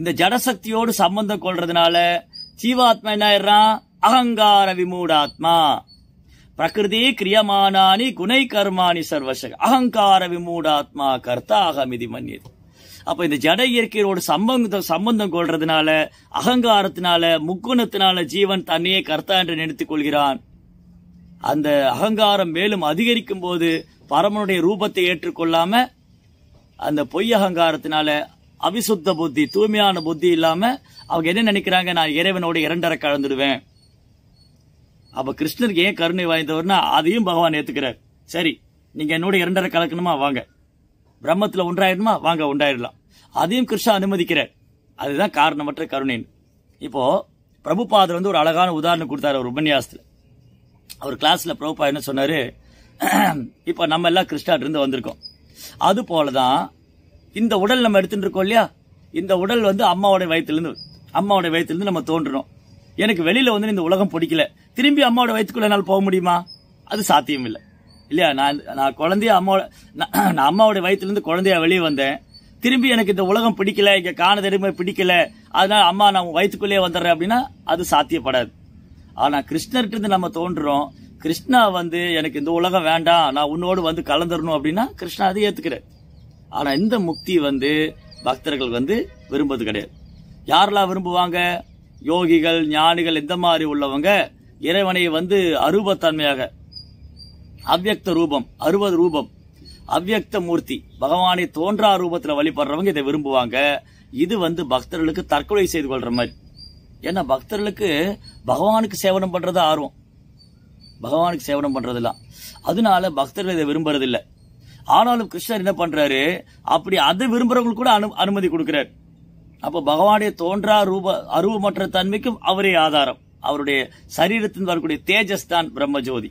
இந்த ஜடசக்தியோடு சம்பந்தம் கொள்றதுனால ஜீவாத்மா என்ன ஆயிடுறான் அகங்கார விமூடாத்மா பிரகிருதி கிரியமானானி குணை கர்மாணி சர்வசக அகங்கார விமூடாத்மா கர்த்தா அகமிதி மன்னியது அப்ப இந்த ஜட இயற்கையோட சம்பந்தம் சம்பந்தம் கொள்றதுனால அகங்காரத்தினால முக்குணத்தினால ஜீவன் தன்னையே கர்த்தா என்று நினைத்துக் கொள்கிறான் அந்த அகங்காரம் மேலும் அதிகரிக்கும் போது பரமனுடைய ரூபத்தை ஏற்றுக்கொள்ளாம அந்த பொய் அகங்காரத்தினால அவிசுத்த புத்தி தூய்மையான புத்தி இல்லாம அவங்க என்ன நினைக்கிறாங்க நான் இறைவனோட இரண்டரை கலந்துடுவேன் அப்ப கிருஷ்ணருக்கு ஏன் கருணை வாய்ந்தவர்னா அதையும் பகவான் ஏத்துக்கிறார் சரி நீங்க என்னோட இரண்டரை கலக்கணுமா வாங்க பிரம்மத்துல ஒன்றாயிரணுமா வாங்க ஒன்றாயிடலாம் அதையும் கிருஷ்ணா அனுமதிக்கிறார் அதுதான் காரணமற்ற கருணைன்னு இப்போ பிரபுபாதர் வந்து ஒரு அழகான உதாரணம் கொடுத்தாரு அவர் உபன்யாசத்துல அவர் கிளாஸ்ல பிரபுபா என்ன சொன்னாரு இப்போ நம்ம எல்லாம் இருந்து வந்திருக்கோம் அது போலதான் தான் இந்த உடல் நம்ம எடுத்துட்டு இருக்கோம் இல்லையா இந்த உடல் வந்து அம்மாவோட வயத்திலிருந்து அம்மாவோட வயத்திலிருந்து நம்ம தோன்றணும் எனக்கு வெளியில வந்து இந்த உலகம் பிடிக்கல திரும்பி அம்மாவோட வயிற்றுக்குள்ள என்னால் போக முடியுமா அது சாத்தியம் இல்லை இல்லையா நான் நான் குழந்தைய அம்மாவோட நான் அம்மாவோட வயிற்றுலேருந்து குழந்தையா வெளியே வந்தேன் திரும்பி எனக்கு இந்த உலகம் பிடிக்கல இங்கே காண தெரியுமே பிடிக்கல அதனால அம்மா நான் வயிற்றுக்குள்ளேயே வந்துடுறேன் அப்படின்னா அது சாத்தியப்படாது ஆனால் கிருஷ்ணர்கிட்ட நம்ம தோன்றுறோம் கிருஷ்ணா வந்து எனக்கு இந்த உலகம் வேண்டாம் நான் உன்னோடு வந்து கலந்துடணும் அப்படின்னா கிருஷ்ணா அதை ஏற்றுக்கிறார் ஆனா இந்த முக்தி வந்து பக்தர்கள் வந்து விரும்புவது கிடையாது யாரெல்லாம் விரும்புவாங்க யோகிகள் ஞானிகள் இந்த மாதிரி உள்ளவங்க இறைவனை வந்து அருபத்தன்மையாக அவ்வக்த ரூபம் அறுபது ரூபம் அவ்வக்த மூர்த்தி பகவானை தோன்றா ரூபத்தில் வழிபடுறவங்க இதை விரும்புவாங்க இது வந்து பக்தர்களுக்கு தற்கொலை செய்து கொள்ற மாதிரி ஏன்னா பக்தர்களுக்கு பகவானுக்கு சேவனம் பண்றது ஆர்வம் பகவானுக்கு சேவனம் பண்றதுலாம் அதனால பக்தர்கள் இதை விரும்புறதில்லை ஆனாலும் கிருஷ்ணர் என்ன பண்றாரு அப்படி அதை விரும்புறவங்களுக்கு கூட அனு அனுமதி கொடுக்கிறார் அப்ப பகவானுடைய தோன்றா ரூப அருவமற்ற தன்மைக்கும் அவரே ஆதாரம் அவருடைய சரீரத்தின் வரக்கூடிய தேஜஸ் தான் பிரம்மஜோதி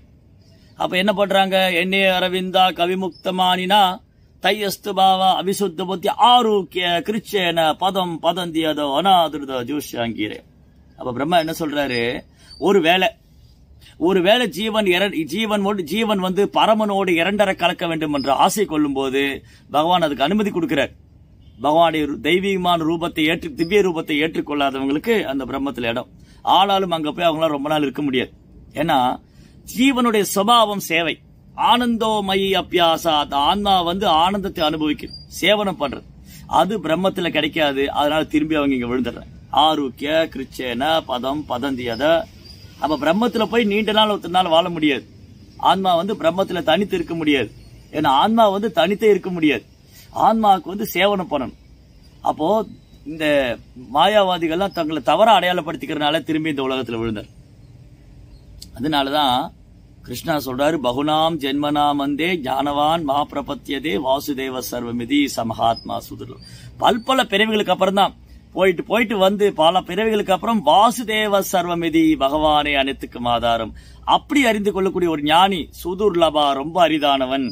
அப்ப என்ன பண்றாங்க என்னே அரவிந்தா கவிமுக்தமானினா தையஸ்து பாவா அபிசுத்த புத்தி ஆரோக்கிய கிருச்சேன பதம் பதந்தியதோ அனாதிருத ஜோஷாங்கீரே அப்ப பிரம்மா என்ன சொல்றாரு ஒரு வேலை ஒருவேளை ஜீவன் ஜீவன் ஜீவன் வந்து பரமனோடு இரண்டரை கலக்க வேண்டும் என்ற ஆசை கொள்ளும் போது பகவான் அதுக்கு அனுமதி கொடுக்கிறார் பகவானுடைய தெய்வீகமான ரூபத்தை ஏற்று திவ்ய ரூபத்தை ஏற்றுக்கொள்ளாதவங்களுக்கு அந்த பிரம்மத்தில் இடம் ஆளாலும் அங்க போய் அவங்களாம் ரொம்ப நாள் இருக்க முடியாது ஏன்னா ஜீவனுடைய சுபாவம் சேவை ஆனந்தோமயி அப்பியாசாத் ஆன்மா வந்து ஆனந்தத்தை அனுபவிக்கும் சேவனம் பண்றது அது பிரம்மத்துல கிடைக்காது அதனால திரும்பி அவங்க இங்க விழுந்துடுறேன் ஆரோக்கிய கிறிச்சேன பதம் பதந்தியத அப்போ பிரம்மத்தில் போய் நீண்ட நாள் நாள் வாழ முடியாது ஆன்மா வந்து பிரம்மத்தில் தனித்து இருக்க முடியாது ஏன்னா ஆன்மா வந்து தனித்தே இருக்க முடியாது ஆன்மாவுக்கு வந்து சேவனம் பண்ணணும் அப்போ இந்த மாயாவாதிகள்லாம் தங்களை தவற அடையாளப்படுத்திக்கிறனால திரும்பி இந்த உலகத்தில் விழுந்தார் அதனால தான் கிருஷ்ணா சொல்றாரு பகுனாம் ஜென்மனாம் வந்தே ஞானவான் மகாபிரபத்தியதே வாசுதேவ சர்வமிதி சமஹாத்மா சுதுலம் பல்பல பிறவிகளுக்கு அப்புறம் தான் போயிட்டு போயிட்டு வந்து பல பிறவிகளுக்கு அப்புறம் வாசுதேவ சர்வமிதி பகவானே அனைத்துக்கும் ஆதாரம் அப்படி அறிந்து கொள்ளக்கூடிய ஒரு ஞானி சுதூர் லபா ரொம்ப அரிதானவன்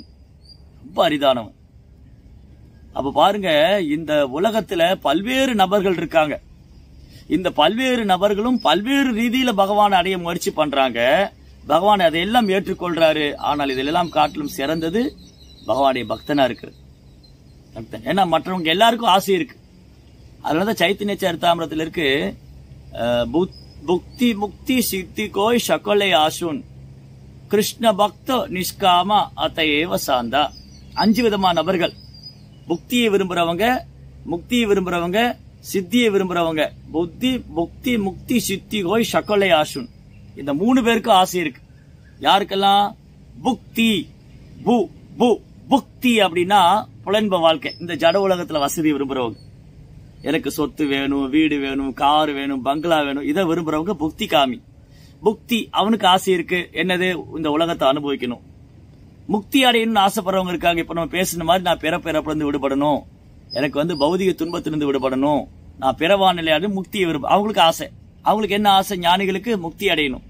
ரொம்ப அரிதானவன் அப்ப பாருங்க இந்த உலகத்துல பல்வேறு நபர்கள் இருக்காங்க இந்த பல்வேறு நபர்களும் பல்வேறு ரீதியில பகவான் அடைய முயற்சி பண்றாங்க பகவான் அதையெல்லாம் ஏற்றுக்கொள்றாரு ஆனால் இதெல்லாம் காட்டிலும் சிறந்தது பகவானுடைய பக்தனா இருக்கிறது ஏன்னா மற்றவங்க எல்லாருக்கும் ஆசை இருக்கு அதனால தான் சைத்தன்ய சரித்தாமிரத்தில் இருக்கு புக்தி முக்தி சித்தி கோய் சகோலை ஆசுன் கிருஷ்ண பக்த நிஷ்காம அத்தையேவ சாந்தா அஞ்சு விதமான நபர்கள் புக்தியை விரும்புறவங்க முக்தியை விரும்புறவங்க சித்தியை விரும்புறவங்க புத்தி புக்தி முக்தி சித்தி கோய் சகொலை ஆசுன் இந்த மூணு பேருக்கும் ஆசை இருக்கு யாருக்கெல்லாம் புக்தி பு பு புக்தி அப்படின்னா புலன்ப வாழ்க்கை இந்த ஜட உலகத்துல வசதி விரும்புறவங்க எனக்கு சொத்து வேணும் வீடு வேணும் கார் வேணும் பங்களா வேணும் இதை விரும்புறவங்க புக்தி காமி புக்தி அவனுக்கு ஆசை இருக்கு என்னது இந்த உலகத்தை அனுபவிக்கணும் முக்தி அடையணும்னு ஆசைப்படுறவங்க இருக்காங்க இப்ப நம்ம பேசுன மாதிரி நான் பிற பிறப்பிலிருந்து விடுபடணும் எனக்கு வந்து பௌதிக துன்பத்திலிருந்து விடுபடணும் நான் பிறவா நிலையாடு முக்தியை விரும்ப அவங்களுக்கு ஆசை அவங்களுக்கு என்ன ஆசை ஞானிகளுக்கு முக்தி அடையணும்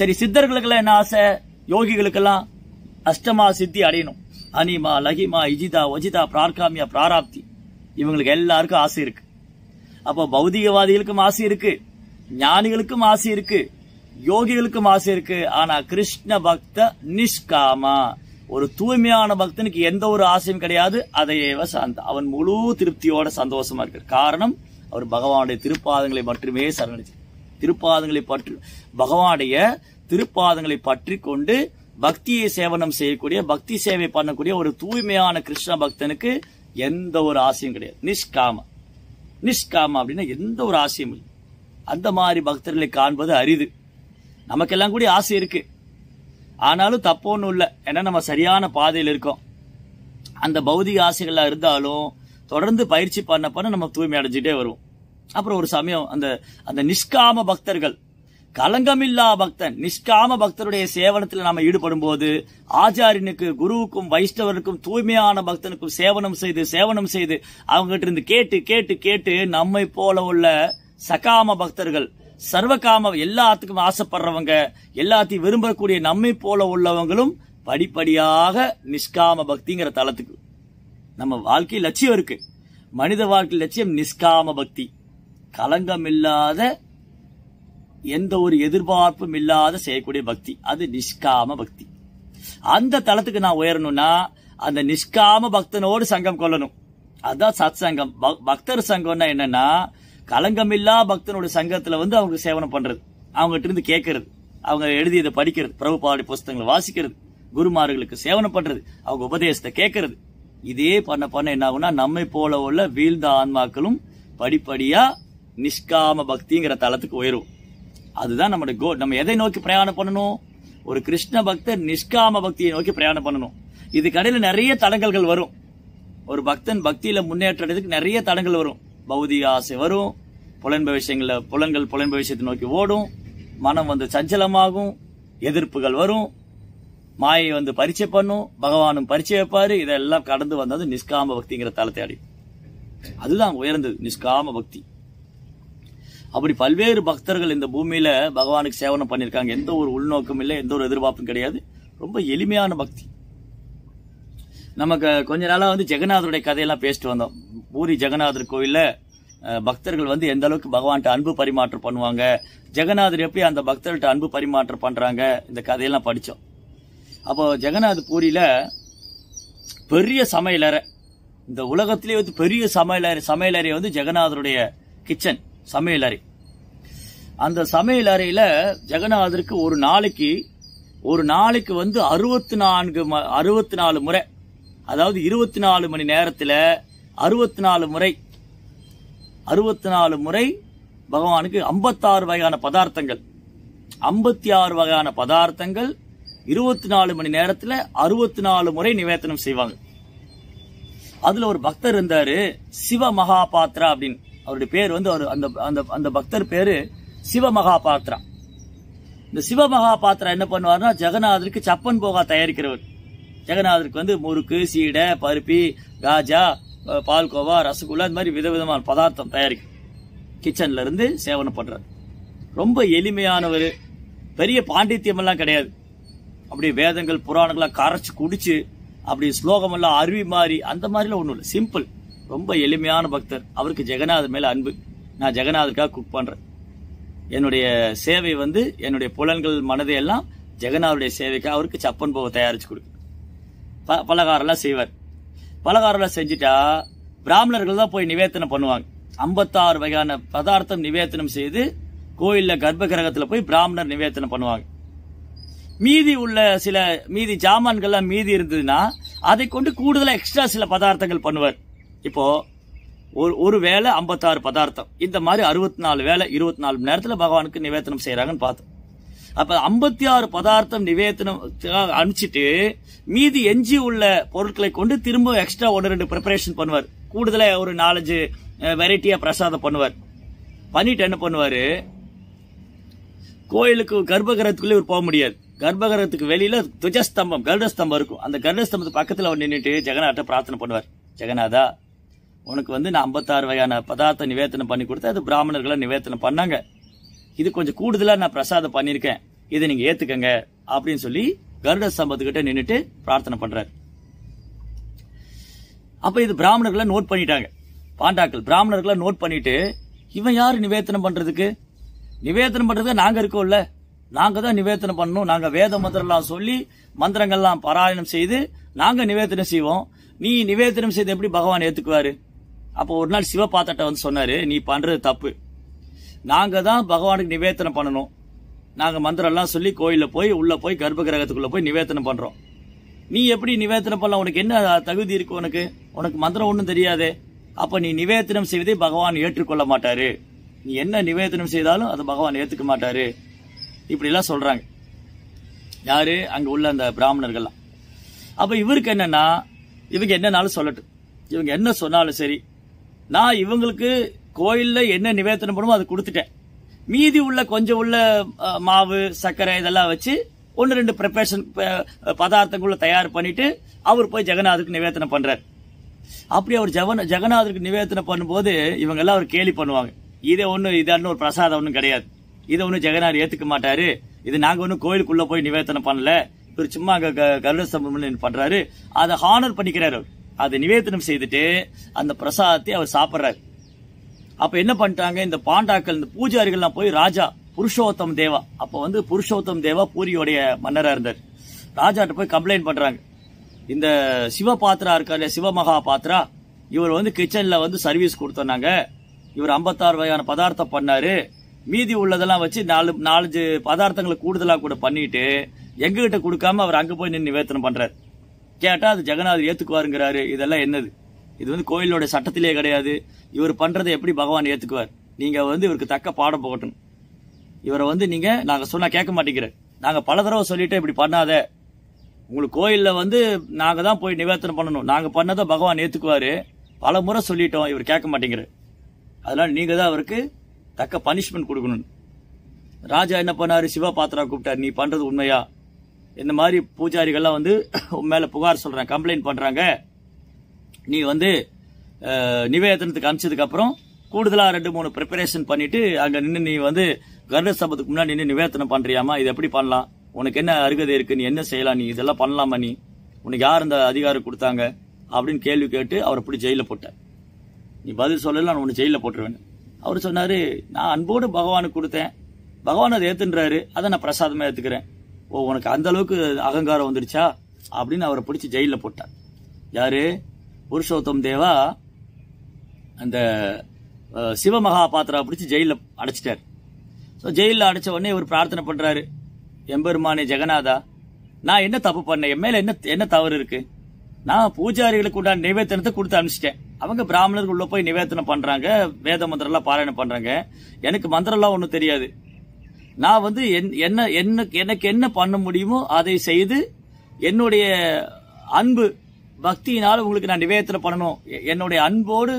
சரி சித்தர்களுக்கெல்லாம் என்ன ஆசை யோகிகளுக்கெல்லாம் அஷ்டமா சித்தி அடையணும் அனிமா லகிமா இஜிதா ஒஜிதா பிரார்காமியா பிராராப்தி இவங்களுக்கு எல்லாருக்கும் ஆசை இருக்கு அப்போ பௌதிகவாதிகளுக்கும் ஆசை இருக்கு ஞானிகளுக்கும் ஆசை இருக்கு யோகிகளுக்கும் ஆசை இருக்கு ஆனா கிருஷ்ண பக்த நிஷ்காமா ஒரு தூய்மையான பக்தனுக்கு எந்த ஒரு ஆசையும் கிடையாது அதையேவ சார்ந்த அவன் முழு திருப்தியோட சந்தோஷமா இருக்கு காரணம் அவர் பகவானுடைய திருப்பாதங்களை மட்டுமே சரணடைச்சு திருப்பாதங்களை பற்றி பகவானுடைய திருப்பாதங்களை பற்றி கொண்டு பக்தியை சேவனம் செய்யக்கூடிய பக்தி சேவை பண்ணக்கூடிய ஒரு தூய்மையான கிருஷ்ண பக்தனுக்கு எந்த ஒரு ஆசையும் கிடையாது நிஷ்காம நிஷ்காம அப்படின்னா எந்த ஒரு ஆசையும் இல்லை அந்த மாதிரி பக்தர்களை காண்பது அரிது நமக்கெல்லாம் கூட ஆசை இருக்கு ஆனாலும் தப்போன்னு இல்லை ஏன்னா நம்ம சரியான பாதையில் இருக்கோம் அந்த பௌதிக ஆசைகளாக இருந்தாலும் தொடர்ந்து பயிற்சி பண்ண பண்ண நம்ம தூய்மை அடைஞ்சிட்டே வருவோம் அப்புறம் ஒரு சமயம் அந்த அந்த நிஷ்காம பக்தர்கள் கலங்கமில்லா பக்தன் நிஷ்காம பக்தருடைய சேவனத்தில் நாம ஈடுபடும் போது ஆச்சாரியனுக்கு குருவுக்கும் வைஷ்ணவருக்கும் தூய்மையான பக்தனுக்கும் சேவனம் செய்து சேவனம் செய்து அவங்ககிட்ட இருந்து கேட்டு கேட்டு கேட்டு நம்மை போல உள்ள சகாம பக்தர்கள் சர்வகாம எல்லாத்துக்கும் ஆசைப்படுறவங்க எல்லாத்தையும் விரும்பக்கூடிய நம்மை போல உள்ளவங்களும் படிப்படியாக நிஷ்காம பக்திங்கிற தளத்துக்கு நம்ம வாழ்க்கை லட்சியம் இருக்கு மனித வாழ்க்கை லட்சியம் நிஷ்காம பக்தி இல்லாத எந்த ஒரு எதிர்பார்ப்பும் இல்லாத செய்யக்கூடிய பக்தி அது நிஷ்காம பக்தி அந்த தளத்துக்கு நான் உயரணும்னா அந்த நிஷ்காம பக்தனோடு சங்கம் கொள்ளணும் அதுதான் சத் சங்கம் பக்தர் சங்கம்னா என்னன்னா கலங்கமில்லா பக்தனோட சங்கத்துல வந்து அவங்க சேவனம் பண்றது அவங்ககிட்ட இருந்து கேட்கறது அவங்க எழுதியதை படிக்கிறது பாடி புஸ்தகங்களை வாசிக்கிறது குருமார்களுக்கு சேவனம் பண்றது அவங்க உபதேசத்தை கேட்கறது இதே பண்ண பண்ண என்ன ஆகும்னா நம்மை போல உள்ள வீழ்ந்த ஆன்மாக்களும் படிப்படியா நிஷ்காம பக்திங்கிற தளத்துக்கு உயரும் அதுதான் நம்ம கோல் நம்ம எதை நோக்கி பிரயாணம் பண்ணணும் ஒரு கிருஷ்ண பக்தர் நிஷ்காம பக்தியை நோக்கி பிரயாணம் பண்ணணும் இது கடையில் நிறைய தடங்கல்கள் வரும் ஒரு பக்தன் பக்தியில முன்னேற்றத்துக்கு நிறைய தடங்கள் வரும் பௌதிக ஆசை வரும் புலன்ப விஷயங்கள புலன்கள் புலன்ப விஷயத்தை நோக்கி ஓடும் மனம் வந்து சஞ்சலமாகும் எதிர்ப்புகள் வரும் மாயை வந்து பரிச்சை பண்ணும் பகவானும் பரிச்சை வைப்பாரு இதெல்லாம் கடந்து வந்தது நிஷ்காம பக்திங்கிற தளத்தை அடி அதுதான் உயர்ந்தது நிஷ்காம பக்தி அப்படி பல்வேறு பக்தர்கள் இந்த பூமியில பகவானுக்கு சேவனம் பண்ணியிருக்காங்க எந்த ஒரு உள்நோக்கம் இல்லை எந்த ஒரு எதிர்பார்ப்பும் கிடையாது ரொம்ப எளிமையான பக்தி நமக்கு கொஞ்ச நாளாக வந்து ஜெகநாதருடைய கதையெல்லாம் பேசிட்டு வந்தோம் பூரி ஜெகநாதர் கோயிலில் பக்தர்கள் வந்து எந்த அளவுக்கு பகவான்கிட்ட அன்பு பரிமாற்றம் பண்ணுவாங்க ஜெகநாதர் எப்படி அந்த பக்தர்கிட்ட அன்பு பரிமாற்றம் பண்ணுறாங்க இந்த கதையெல்லாம் படித்தோம் அப்போ ஜெகநாத பூரியில் பெரிய சமையலறை இந்த உலகத்திலே வந்து பெரிய சமையலறை சமையலறை வந்து ஜெகநாதருடைய கிச்சன் சமையல் அறை அந்த சமையல் அறையில் ஜெகநாதருக்கு ஒரு நாளைக்கு ஒரு நாளைக்கு வந்து அறுபத்தி நான்கு அறுபத்தி நாலு முறை அதாவது இருபத்தி நாலு மணி நேரத்தில் அறுபத்தி நாலு முறை அறுபத்தி நாலு முறை பகவானுக்கு ஐம்பத்தாறு வகையான பதார்த்தங்கள் ஐம்பத்தி ஆறு வகையான பதார்த்தங்கள் இருபத்தி நாலு மணி நேரத்தில் அறுபத்தி நாலு முறை நிவேத்தனம் செய்வாங்க அதில் ஒரு பக்தர் இருந்தார் சிவ மகாபாத்ரா அப்படின்னு அவருடைய பேர் வந்து அவர் அந்த அந்த அந்த பக்தர் பேரு சிவமகாபாத்ரா இந்த சிவமகாபாத்ரா என்ன பண்ணுவார்னா ஜெகநாதருக்கு சப்பன் போகா தயாரிக்கிறவர் ஜெகநாதருக்கு வந்து முறுக்கு சீடை பருப்பி காஜா பால்கோவா ரசகுல்லா இந்த மாதிரி விதவிதமான பதார்த்தம் தயாரிக்கும் கிச்சன்ல இருந்து சேவனம் பண்றாரு ரொம்ப எளிமையானவர் பெரிய பாண்டித்யம் எல்லாம் கிடையாது அப்படி வேதங்கள் புராணங்கள்லாம் கரைச்சு குடிச்சு அப்படி ஸ்லோகம் எல்லாம் அருவி மாதிரி அந்த மாதிரிலாம் ஒன்றும் இல்லை சிம்பிள் ரொம்ப எளிமையான பக்தர் அவருக்கு ஜெகநாதர் மேலே அன்பு நான் ஜெகநாதருக்காக குக் பண்ணுறேன் என்னுடைய சேவை வந்து என்னுடைய புலன்கள் மனதை எல்லாம் ஜெகநாதருடைய சேவைக்கு அவருக்கு சப்பன் போவை தயாரித்து கொடுக்கு ப பலகாரம்லாம் செய்வார் பலகாரம்லாம் செஞ்சுட்டா பிராமணர்கள் தான் போய் நிவேத்தனம் பண்ணுவாங்க ஐம்பத்தாறு வகையான பதார்த்தம் நிவேத்தனம் செய்து கோயிலில் கர்ப்ப கிரகத்தில் போய் பிராமணர் நிவேத்தனம் பண்ணுவாங்க மீதி உள்ள சில மீதி ஜாமான்கள்லாம் மீதி இருந்ததுன்னா அதை கொண்டு கூடுதலாக எக்ஸ்ட்ரா சில பதார்த்தங்கள் பண்ணுவார் இப்போது ஒரு ஒரு வேலை ஐம்பத்தாறு பதார்த்தம் இந்த மாதிரி அறுபத்தி நாலு வேலை இருபத்தி நாலு மணி நேரத்தில் பகவானுக்கு நிவேத்தனம் செய்கிறாங்கன்னு பார்த்தோம் அப்போ ஐம்பத்தி ஆறு பதார்த்தம் நிவேத்தனம் அனுப்பிச்சிட்டு மீதி எஞ்சி உள்ள பொருட்களை கொண்டு திரும்ப எக்ஸ்ட்ரா ஒன்று ரெண்டு ப்ரிப்பரேஷன் பண்ணுவார் கூடுதலாக ஒரு நாலஞ்சு வெரைட்டியாக பிரசாதம் பண்ணுவார் பண்ணிட்டு என்ன பண்ணுவார் கோயிலுக்கு கர்ப்பகிரகத்துக்குள்ளே இவர் போக முடியாது கர்ப்பகிரகத்துக்கு வெளியில துஜஸ்தம்பம் கருடஸ்தம்பம் இருக்கும் அந்த கருடஸ்தம்பத்து பக்கத்தில் அவர் நின்றுட்டு ஜெகநாட்ட பிரார்த்தனை பண்ணுவார் ஜெகநாதா உனக்கு வந்து நான் ஐம்பத்தாறு வகையான பதார்த்த நிவேத்தனம் பண்ணி கொடுத்து அது பிராமணர்களை நிவேத்தனம் பண்ணாங்க இது கொஞ்சம் கூடுதலாக நான் பிரசாதம் பண்ணியிருக்கேன் இதை நீங்கள் ஏற்றுக்கங்க அப்படின்னு சொல்லி கருட சம்பத்துக்கிட்ட நின்றுட்டு பிரார்த்தனை பண்ணுறாரு அப்போ இது பிராமணர்களை நோட் பண்ணிட்டாங்க பாண்டாக்கள் பிராமணர்களை நோட் பண்ணிட்டு இவன் யார் நிவேத்தனம் பண்ணுறதுக்கு நிவேத்தனம் பண்ணுறதுக்கு நாங்கள் இருக்கோம்ல நாங்கள் தான் நிவேத்தனம் பண்ணணும் நாங்கள் வேத மந்திரம்லாம் சொல்லி மந்திரங்கள்லாம் பாராயணம் செய்து நாங்கள் நிவேத்தனம் செய்வோம் நீ நிவேதனம் செய்து எப்படி பகவான் ஏத்துக்குவாரு அப்போ ஒரு நாள் சிவபாத்தட்ட வந்து சொன்னார் நீ பண்ணுறது தப்பு நாங்கள் தான் பகவானுக்கு நிவேத்தனம் பண்ணணும் நாங்கள் மந்திரம்லாம் சொல்லி கோயிலில் போய் உள்ளே போய் கர்ப்ப கிரகத்துக்குள்ளே போய் நிவேத்தனம் பண்ணுறோம் நீ எப்படி நிவேத்தனம் பண்ணலாம் உனக்கு என்ன தகுதி இருக்கு உனக்கு உனக்கு மந்திரம் ஒன்றும் தெரியாது அப்போ நீ நிவேத்தனம் செய்வதே பகவான் ஏற்றுக்கொள்ள மாட்டாரு நீ என்ன நிவேத்தனம் செய்தாலும் அதை பகவான் ஏற்றுக்க மாட்டாரு இப்படிலாம் சொல்கிறாங்க யார் அங்கே உள்ள அந்த பிராமணர்கள்லாம் அப்போ இவருக்கு என்னென்னா இவங்க என்னன்னாலும் சொல்லட்டும் இவங்க என்ன சொன்னாலும் சரி நான் இவங்களுக்கு கோயிலில் என்ன நிவேத்தனம் பண்ணுமோ அது கொடுத்துட்டேன் மீதி உள்ள கொஞ்சம் உள்ள மாவு சர்க்கரை இதெல்லாம் வச்சு ஒன்று ரெண்டு ப்ரிப்பரேஷன் பதார்த்தங்களை தயார் பண்ணிட்டு அவர் போய் ஜெகநாதருக்கு நிவேத்தனம் பண்ணுறார் அப்படி அவர் ஜெகன ஜெகநாதருக்கு நிவேத்தனம் பண்ணும்போது இவங்கெல்லாம் அவர் கேலி பண்ணுவாங்க இதை ஒன்றும் இதான்னு ஒரு பிரசாதம் ஒன்றும் கிடையாது இதை ஒன்றும் ஜெகநாதர் ஏற்றுக்க மாட்டாரு இது நாங்கள் ஒன்றும் கோயிலுக்குள்ளே போய் நிவேத்தனம் பண்ணல இவர் சும்மா கருட சம்பவம் பண்ணுறாரு அதை ஹானர் பண்ணிக்கிறார் அவர் அதை நிவேதனம் செய்துட்டு அந்த பிரசாதத்தை அவர் சாப்பிட்றாரு அப்ப என்ன பண்ணிட்டாங்க இந்த பாண்டாக்கள் இந்த பூஜாரிகள்லாம் போய் ராஜா புருஷோத்தம் தேவா அப்ப வந்து புருஷோத்தம் தேவா பூரியோடைய மன்னரா இருந்தார் ராஜாட்ட போய் கம்ப்ளைண்ட் பண்றாங்க இந்த சிவ பாத்திரா இருக்காரு சிவமகா பாத்திரா இவர் வந்து கிச்சன்ல வந்து சர்வீஸ் கொடுத்தோன்னாங்க இவர் ஐம்பத்தாறு வகையான பதார்த்தம் பண்ணாரு மீதி உள்ளதெல்லாம் வச்சு நாலு நாலஞ்சு பதார்த்தங்களை கூடுதலாக கூட பண்ணிட்டு எங்ககிட்ட கொடுக்காம அவர் அங்கே போய் நின்று நிவேத்தனம் பண்றாரு கேட்டால் அது ஜெகநாதர் ஏற்றுக்குவாருங்கிறாரு இதெல்லாம் என்னது இது வந்து கோயிலோட சட்டத்திலே கிடையாது இவர் பண்ணுறதை எப்படி பகவான் ஏற்றுக்குவார் நீங்கள் வந்து இவருக்கு தக்க பாடம் போகட்டும் இவரை வந்து நீங்கள் நாங்கள் சொன்னால் கேட்க மாட்டேங்கிற நாங்கள் பல தடவை சொல்லிட்டு இப்படி பண்ணாத உங்களுக்கு கோயிலில் வந்து நாங்கள் தான் போய் நிவேர்த்தனம் பண்ணணும் நாங்கள் பண்ணதை பகவான் ஏற்றுக்குவார் பல முறை சொல்லிட்டோம் இவர் கேட்க மாட்டேங்கிற அதனால் நீங்கள் தான் அவருக்கு தக்க பனிஷ்மெண்ட் கொடுக்கணும் ராஜா என்ன பண்ணார் சிவா பாத்திரா கூப்பிட்டார் நீ பண்ணுறது உண்மையா இந்த மாதிரி பூஜாரிகள்லாம் வந்து மேலே புகார் சொல்கிறேன் கம்ப்ளைண்ட் பண்ணுறாங்க நீ வந்து நிவேதனத்துக்கு அனுப்பிச்சதுக்கப்புறம் கூடுதலாக ரெண்டு மூணு ப்ரிப்பரேஷன் பண்ணிவிட்டு அங்கே நின்று நீ வந்து கருட சபத்துக்கு முன்னாடி நின்று நிவேதனம் பண்ணுறியாமா இது எப்படி பண்ணலாம் உனக்கு என்ன அருகதை இருக்குது நீ என்ன செய்யலாம் நீ இதெல்லாம் பண்ணலாமா நீ உனக்கு யார் இந்த அதிகாரம் கொடுத்தாங்க அப்படின்னு கேள்வி கேட்டு அவர் அப்படி ஜெயிலில் போட்டேன் நீ பதில் சொல்லலாம் நான் உன்னை ஜெயிலில் போட்டுருவேன் அவர் சொன்னார் நான் அன்போடு பகவானுக்கு கொடுத்தேன் பகவான் அதை ஏற்றுன்றாரு அதை நான் பிரசாதமாக ஏற்றுக்கிறேன் ஓ உனக்கு அந்த அளவுக்கு அகங்காரம் வந்துடுச்சா அப்படின்னு அவரை பிடிச்சி ஜெயிலில் போட்டார் யாரு புருஷோத்தம் தேவா அந்த சிவ சிவமகாபாத்திரா பிடிச்சி ஜெயிலில் அடைச்சிட்டார் ஸோ ஜெயிலில் அடைச்ச உடனே இவர் பிரார்த்தனை பண்ணுறாரு எம்பெருமானே ஜெகநாதா நான் என்ன தப்பு பண்ணேன் என் மேலே என்ன என்ன தவறு இருக்கு நான் பூஜாரிகளுக்கு உண்டான நிவேத்தனத்தை கொடுத்து அனுப்பிச்சிட்டேன் அவங்க பிராமணர்கள் உள்ள போய் நிவேத்தனம் பண்ணுறாங்க வேத மந்திரம்லாம் பாராயணம் பண்ணுறாங்க எனக்கு மந்திரம்லாம் ஒன்றும் தெரியாது நான் வந்து என்ன என்ன எனக்கு என்ன பண்ண முடியுமோ அதை செய்து என்னுடைய அன்பு பக்தியினால் உங்களுக்கு நான் நிவேத்தனை பண்ணணும் என்னுடைய அன்போடு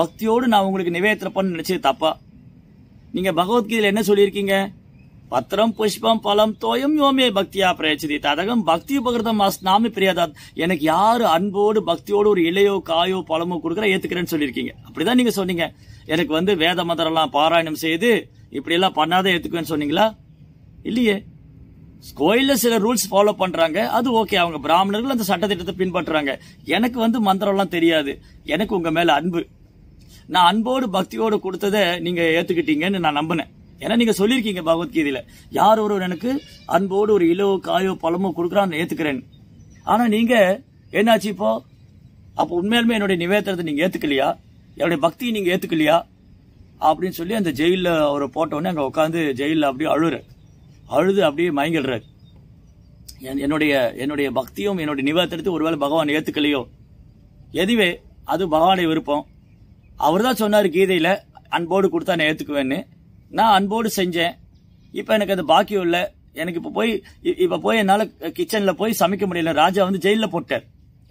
பக்தியோடு நான் உங்களுக்கு நிவேத்தனை பண்ண நினைச்சது தப்பா நீங்க பகவத்கீதையில் என்ன சொல்லியிருக்கீங்க பத்திரம் புஷ்பம் பழம் தோயம் யோமே பக்தியா பிரயச்சதி ததகம் பக்தி உபகிருதம் நாமி பிரியாதா எனக்கு யாரு அன்போடு பக்தியோடு ஒரு இலையோ காயோ பழமோ கொடுக்குற ஏத்துக்கிறேன்னு சொல்லியிருக்கீங்க அப்படிதான் நீங்க சொன்னீங்க எனக்கு வந்து வேத மந்திரம்லாம் பாராயணம் செய்து இப்படியெல்லாம் பண்ணாத ஏற்றுக்குவேன்னு சொன்னீங்களா இல்லையே கோயிலில் சில ரூல்ஸ் ஃபாலோ பண்ணுறாங்க அது ஓகே அவங்க பிராமணர்கள் அந்த சட்டத்திட்டத்தை பின்பற்றுறாங்க எனக்கு வந்து மந்திரம்லாம் தெரியாது எனக்கு உங்கள் மேலே அன்பு நான் அன்போடு பக்தியோடு கொடுத்ததை நீங்கள் ஏற்றுக்கிட்டீங்கன்னு நான் நம்பினேன் ஏன்னா நீங்கள் சொல்லியிருக்கீங்க பகவத்கீதையில் யார் ஒருவர் எனக்கு அன்போடு ஒரு இலோ காயோ பழமோ கொடுக்குறான்னு ஏற்றுக்கிறேன் ஆனால் நீங்கள் என்னாச்சு இப்போ அப்போ உண்மையாலுமே என்னுடைய நிவேத்தனத்தை நீங்கள் ஏற்றுக்கலையா என்னுடைய பக்தியை நீங்கள் ஏற்றுக்கலையா அப்படின்னு சொல்லி அந்த ஜெயிலில் அவரை போட்டோடனே அங்கே உட்காந்து ஜெயிலில் அப்படியே அழுற அழுது அப்படியே மயங்கிடுறாரு என்னுடைய என்னுடைய பக்தியும் என்னுடைய நிவாரணத்தை ஒருவேளை பகவான் ஏற்றுக்கலையோ எதுவே அது பகவானை விருப்பம் அவர் தான் சொன்னார் கீதையில் அன்போடு கொடுத்தா நான் ஏற்றுக்குவேன்னு நான் அன்போடு செஞ்சேன் இப்போ எனக்கு அது பாக்கியம் இல்லை எனக்கு இப்போ போய் இப்போ போய் என்னால் கிச்சனில் போய் சமைக்க முடியல ராஜா வந்து ஜெயிலில் போட்டார்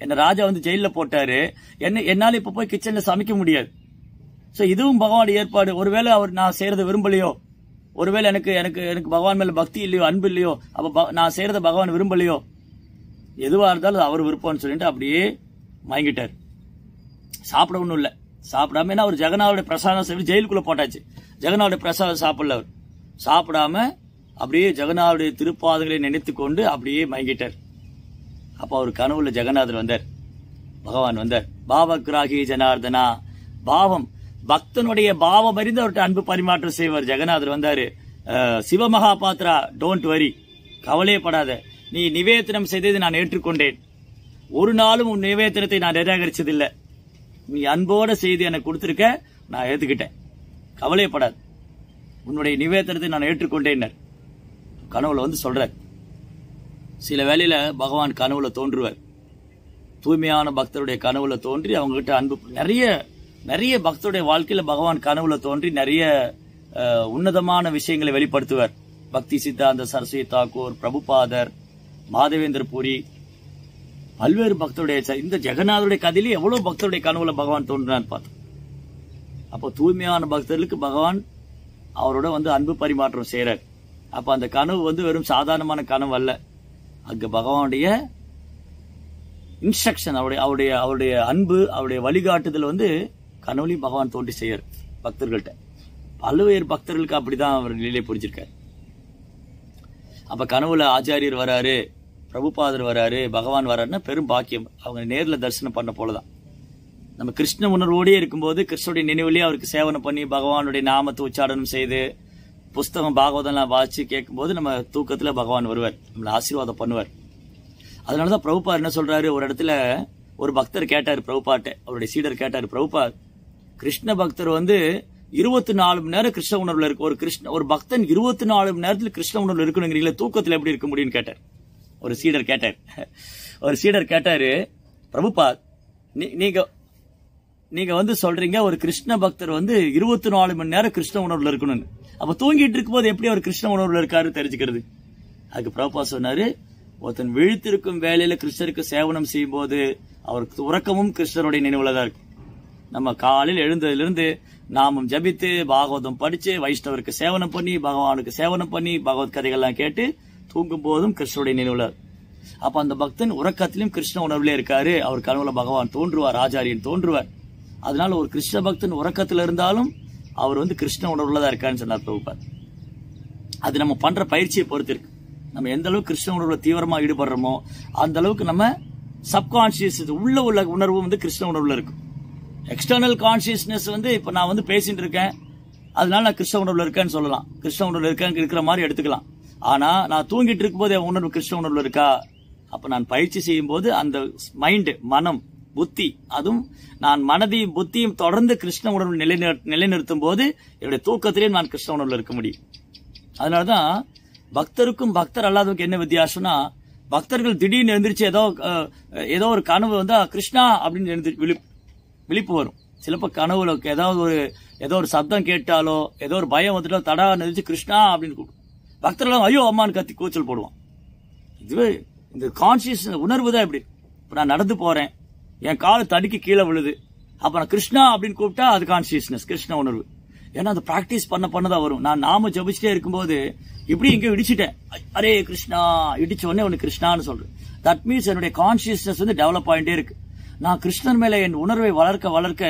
என்ன ராஜா வந்து ஜெயிலில் போட்டாரு என்ன என்னால் இப்போ போய் கிச்சனில் சமைக்க முடியாது ஸோ இதுவும் பகவான் ஏற்பாடு ஒருவேளை அவர் நான் செய்யறது விரும்பலையோ ஒருவேளை எனக்கு எனக்கு எனக்கு பகவான் மேலே பக்தி இல்லையோ அன்பு இல்லையோ அப்போ நான் செய்யறத பகவான் விரும்பலையோ எதுவாக இருந்தாலும் அவர் விருப்பம்னு சொல்லிட்டு அப்படியே வாங்கிட்டார் சாப்பிட ஒன்றும் இல்லை சாப்பிடாம ஏன்னா அவர் ஜெகனாவுடைய பிரசாதம் சொல்லி ஜெயிலுக்குள்ளே போட்டாச்சு ஜெகனாவுடைய பிரசாதம் சாப்பிடல அவர் சாப்பிடாம அப்படியே ஜெகனாவுடைய திருப்பாதங்களை நினைத்து கொண்டு அப்படியே மயங்கிட்டார் அப்போ அவர் கனவுல ஜெகநாதர் வந்தார் பகவான் வந்தார் பாவ கிராகி ஜனார்தனா பாவம் பக்தனுடைய பாவம் அறிந்து அவர்கிட்ட அன்பு பரிமாற்றம் செய்வார் ஜெகநாதர் வந்தாரு மகாபாத்ரா டோன்ட் வரி கவலையப்படாத நீ நிவேதனம் செய்தது நான் ஏற்றுக்கொண்டேன் ஒரு நாளும் உன் நிவேதனத்தை நான் நிராகரிச்சதில்லை நீ அன்போட செய்தி எனக்கு கொடுத்துருக்க நான் ஏத்துக்கிட்டேன் கவலையப்படாது உன்னுடைய நிவேதனத்தை நான் ஏற்றுக்கொண்டேன் கனவுல வந்து சொல்றேன் சில வேளையில் பகவான் கனவுல தோன்றுவார் தூய்மையான பக்தருடைய கனவுல தோன்றி அவங்ககிட்ட அன்பு நிறைய நிறைய பக்தருடைய வாழ்க்கையில் பகவான் கனவுல தோன்றி நிறைய உன்னதமான விஷயங்களை வெளிப்படுத்துவார் பக்தி சித்தாந்த சரஸ்வதி தாக்கூர் பிரபுபாதர் மாதவேந்தர் பூரி பல்வேறு பக்தருடைய இந்த ஜெகநாதருடைய கதையிலே எவ்வளவு பக்தருடைய கனவுல பகவான் தோன்றினார் பார்த்தோம் அப்போ தூய்மையான பக்தர்களுக்கு பகவான் அவரோட வந்து அன்பு பரிமாற்றம் செய்கிறார் அப்போ அந்த கனவு வந்து வெறும் சாதாரணமான கனவு அல்ல அங்கே பகவானுடைய இன்ஸ்ட்ரக்ஷன் அவருடைய அவருடைய அவருடைய அன்பு அவருடைய வழிகாட்டுதல் வந்து கனவுலி பகவான் தோண்டி செய்யார் பக்தர்கள்ட்ட பல்வேறு பக்தர்களுக்கு அப்படிதான் அவர் நிலையை புரிஞ்சிருக்காரு அப்ப கனவுல ஆச்சாரியர் வராரு பிரபுபாதர் வராரு பகவான் வராருன்னா பெரும் பாக்கியம் அவங்க நேரில் தரிசனம் பண்ண போலதான் நம்ம கிருஷ்ண உணர்வோடயே இருக்கும்போது கிருஷ்ணனுடைய நினைவுலேயே அவருக்கு சேவனை பண்ணி பகவானுடைய நாமத்தை உச்சாடனம் செய்து புஸ்தகம் பாகவதம்லாம் வாசித்து கேட்கும்போது நம்ம தூக்கத்தில் பகவான் வருவார் நம்மளை ஆசீர்வாதம் பண்ணுவார் அதனால தான் பிரபுபார் என்ன சொல்கிறாரு ஒரு இடத்துல ஒரு பக்தர் கேட்டார் பிரபுப்பாட்ட அவருடைய சீடர் கேட்டார் பிரபுபார் கிருஷ்ண பக்தர் வந்து இருபத்தி நாலு மணி நேரம் கிருஷ்ண உணர்வில் இருக்கு ஒரு கிருஷ்ண ஒரு பக்தன் இருபத்தி நாலு மணி நேரத்தில் கிருஷ்ண உணர்வில் இருக்கணுங்கிறீங்களே தூக்கத்தில் எப்படி இருக்க முடியும்னு கேட்டார் ஒரு சீடர் கேட்டார் ஒரு சீடர் கேட்டார் பிரபுபார் நீ நீங்கள் நீங்க வந்து சொல்றீங்க ஒரு கிருஷ்ண பக்தர் வந்து இருபத்தி நாலு மணி நேரம் கிருஷ்ண உணர்வுல இருக்கணும் அப்ப தூங்கிட்டு இருக்கும்போது எப்படி அவர் கிருஷ்ண உணர்வுல இருக்காரு தெரிஞ்சுக்கிறது அதுக்கு பிரபா சொன்னாரு ஒருத்தன் விழித்திருக்கும் வேலையில கிருஷ்ணருக்கு சேவனம் செய்யும் போது அவருக்கு உறக்கமும் கிருஷ்ணருடைய நினைவுல தான் நம்ம காலையில் எழுந்ததிலிருந்து நாமும் ஜபித்து பாகவதம் படிச்சு வைஷ்ணவருக்கு சேவனம் பண்ணி பகவானுக்கு சேவனம் பண்ணி பகவத் கதைகள்லாம் கேட்டு தூங்கும் போதும் கிருஷ்ணருடைய நினைவுல அப்ப அந்த பக்தன் உறக்கத்திலும் கிருஷ்ண உணர்வுலேயே இருக்காரு அவர் கனவுல பகவான் தோன்றுவார் ஆச்சாரியன் தோன்றுவார் அதனால ஒரு கிருஷ்ண பக்தன் உறக்கத்தில் இருந்தாலும் அவர் வந்து கிருஷ்ண உணர்வுலதான் இருக்கான்னு சொன்னார் பிரபுபாத் அது நம்ம பண்ற பயிற்சியை பொறுத்து இருக்கு நம்ம எந்த அளவுக்கு கிருஷ்ண உணர்வுல தீவிரமா ஈடுபடுறோமோ அந்த அளவுக்கு நம்ம சப்கான்சியஸ் உள்ள உள்ள உணர்வு வந்து கிருஷ்ண உணர்வுல இருக்கும் எக்ஸ்டர்னல் கான்சியஸ்னஸ் வந்து இப்போ நான் வந்து பேசிட்டு இருக்கேன் அதனால நான் கிருஷ்ண உணர்வுல இருக்கேன்னு சொல்லலாம் கிருஷ்ண உணர்வுல இருக்கேன் இருக்கிற மாதிரி எடுத்துக்கலாம் ஆனா நான் தூங்கிட்டு இருக்கும்போது என் உணர்வு கிருஷ்ண உணர்வுல இருக்கா அப்ப நான் பயிற்சி செய்யும் போது அந்த மைண்டு மனம் புத்தி அதுவும் நான் மனதையும் புத்தியும் தொடர்ந்து கிருஷ்ண உணர்வு நிலைநிறு நிலைநிறுத்தும் போது என்னுடைய தூக்கத்திலேயே நான் கிருஷ்ண உணர்வில் இருக்க முடியும் அதனாலதான் பக்தருக்கும் பக்தர் அல்லாதவருக்கு என்ன வித்தியாசம்னா பக்தர்கள் திடீர்னு எழுந்திரிச்சு ஏதோ ஏதோ ஒரு கனவு வந்து கிருஷ்ணா அப்படின்னு எழுந்திரி விழிப்பு விழிப்பு வரும் சிலப்ப கனவுல ஏதாவது ஒரு ஏதோ ஒரு சப்தம் கேட்டாலோ ஏதோ ஒரு பயம் வந்துட்டோ தடா நினைச்சு கிருஷ்ணா அப்படின்னு கூப்பிடும் பக்தர்கள் ஐயோ அம்மான்னு கத்தி கூச்சல் போடுவான் இதுவே இந்த கான்சியஸ் உணர்வு தான் இப்படி இப்போ நான் நடந்து போகிறேன் என் காலு தடுக்கி கீழே விழுது அப்புறம் நான் கிருஷ்ணா அப்படின்னு கூப்பிட்டா அது கான்சியஸ்னஸ் கிருஷ்ண உணர்வு ஏன்னா அந்த ப்ராக்டிஸ் பண்ண பண்ணதான் வரும் நான் நாம ஜபிச்சுட்டே இருக்கும்போது இப்படி எங்கேயோ இடிச்சுட்டேன் அரே கிருஷ்ணா இடிச்ச உடனே உனக்கு கிருஷ்ணான்னு சொல்றேன் தட் மீன்ஸ் என்னுடைய கான்சியஸ்னஸ் வந்து டெவலப் ஆகிட்டே இருக்கு நான் கிருஷ்ணன் மேல என் உணர்வை வளர்க்க வளர்க்க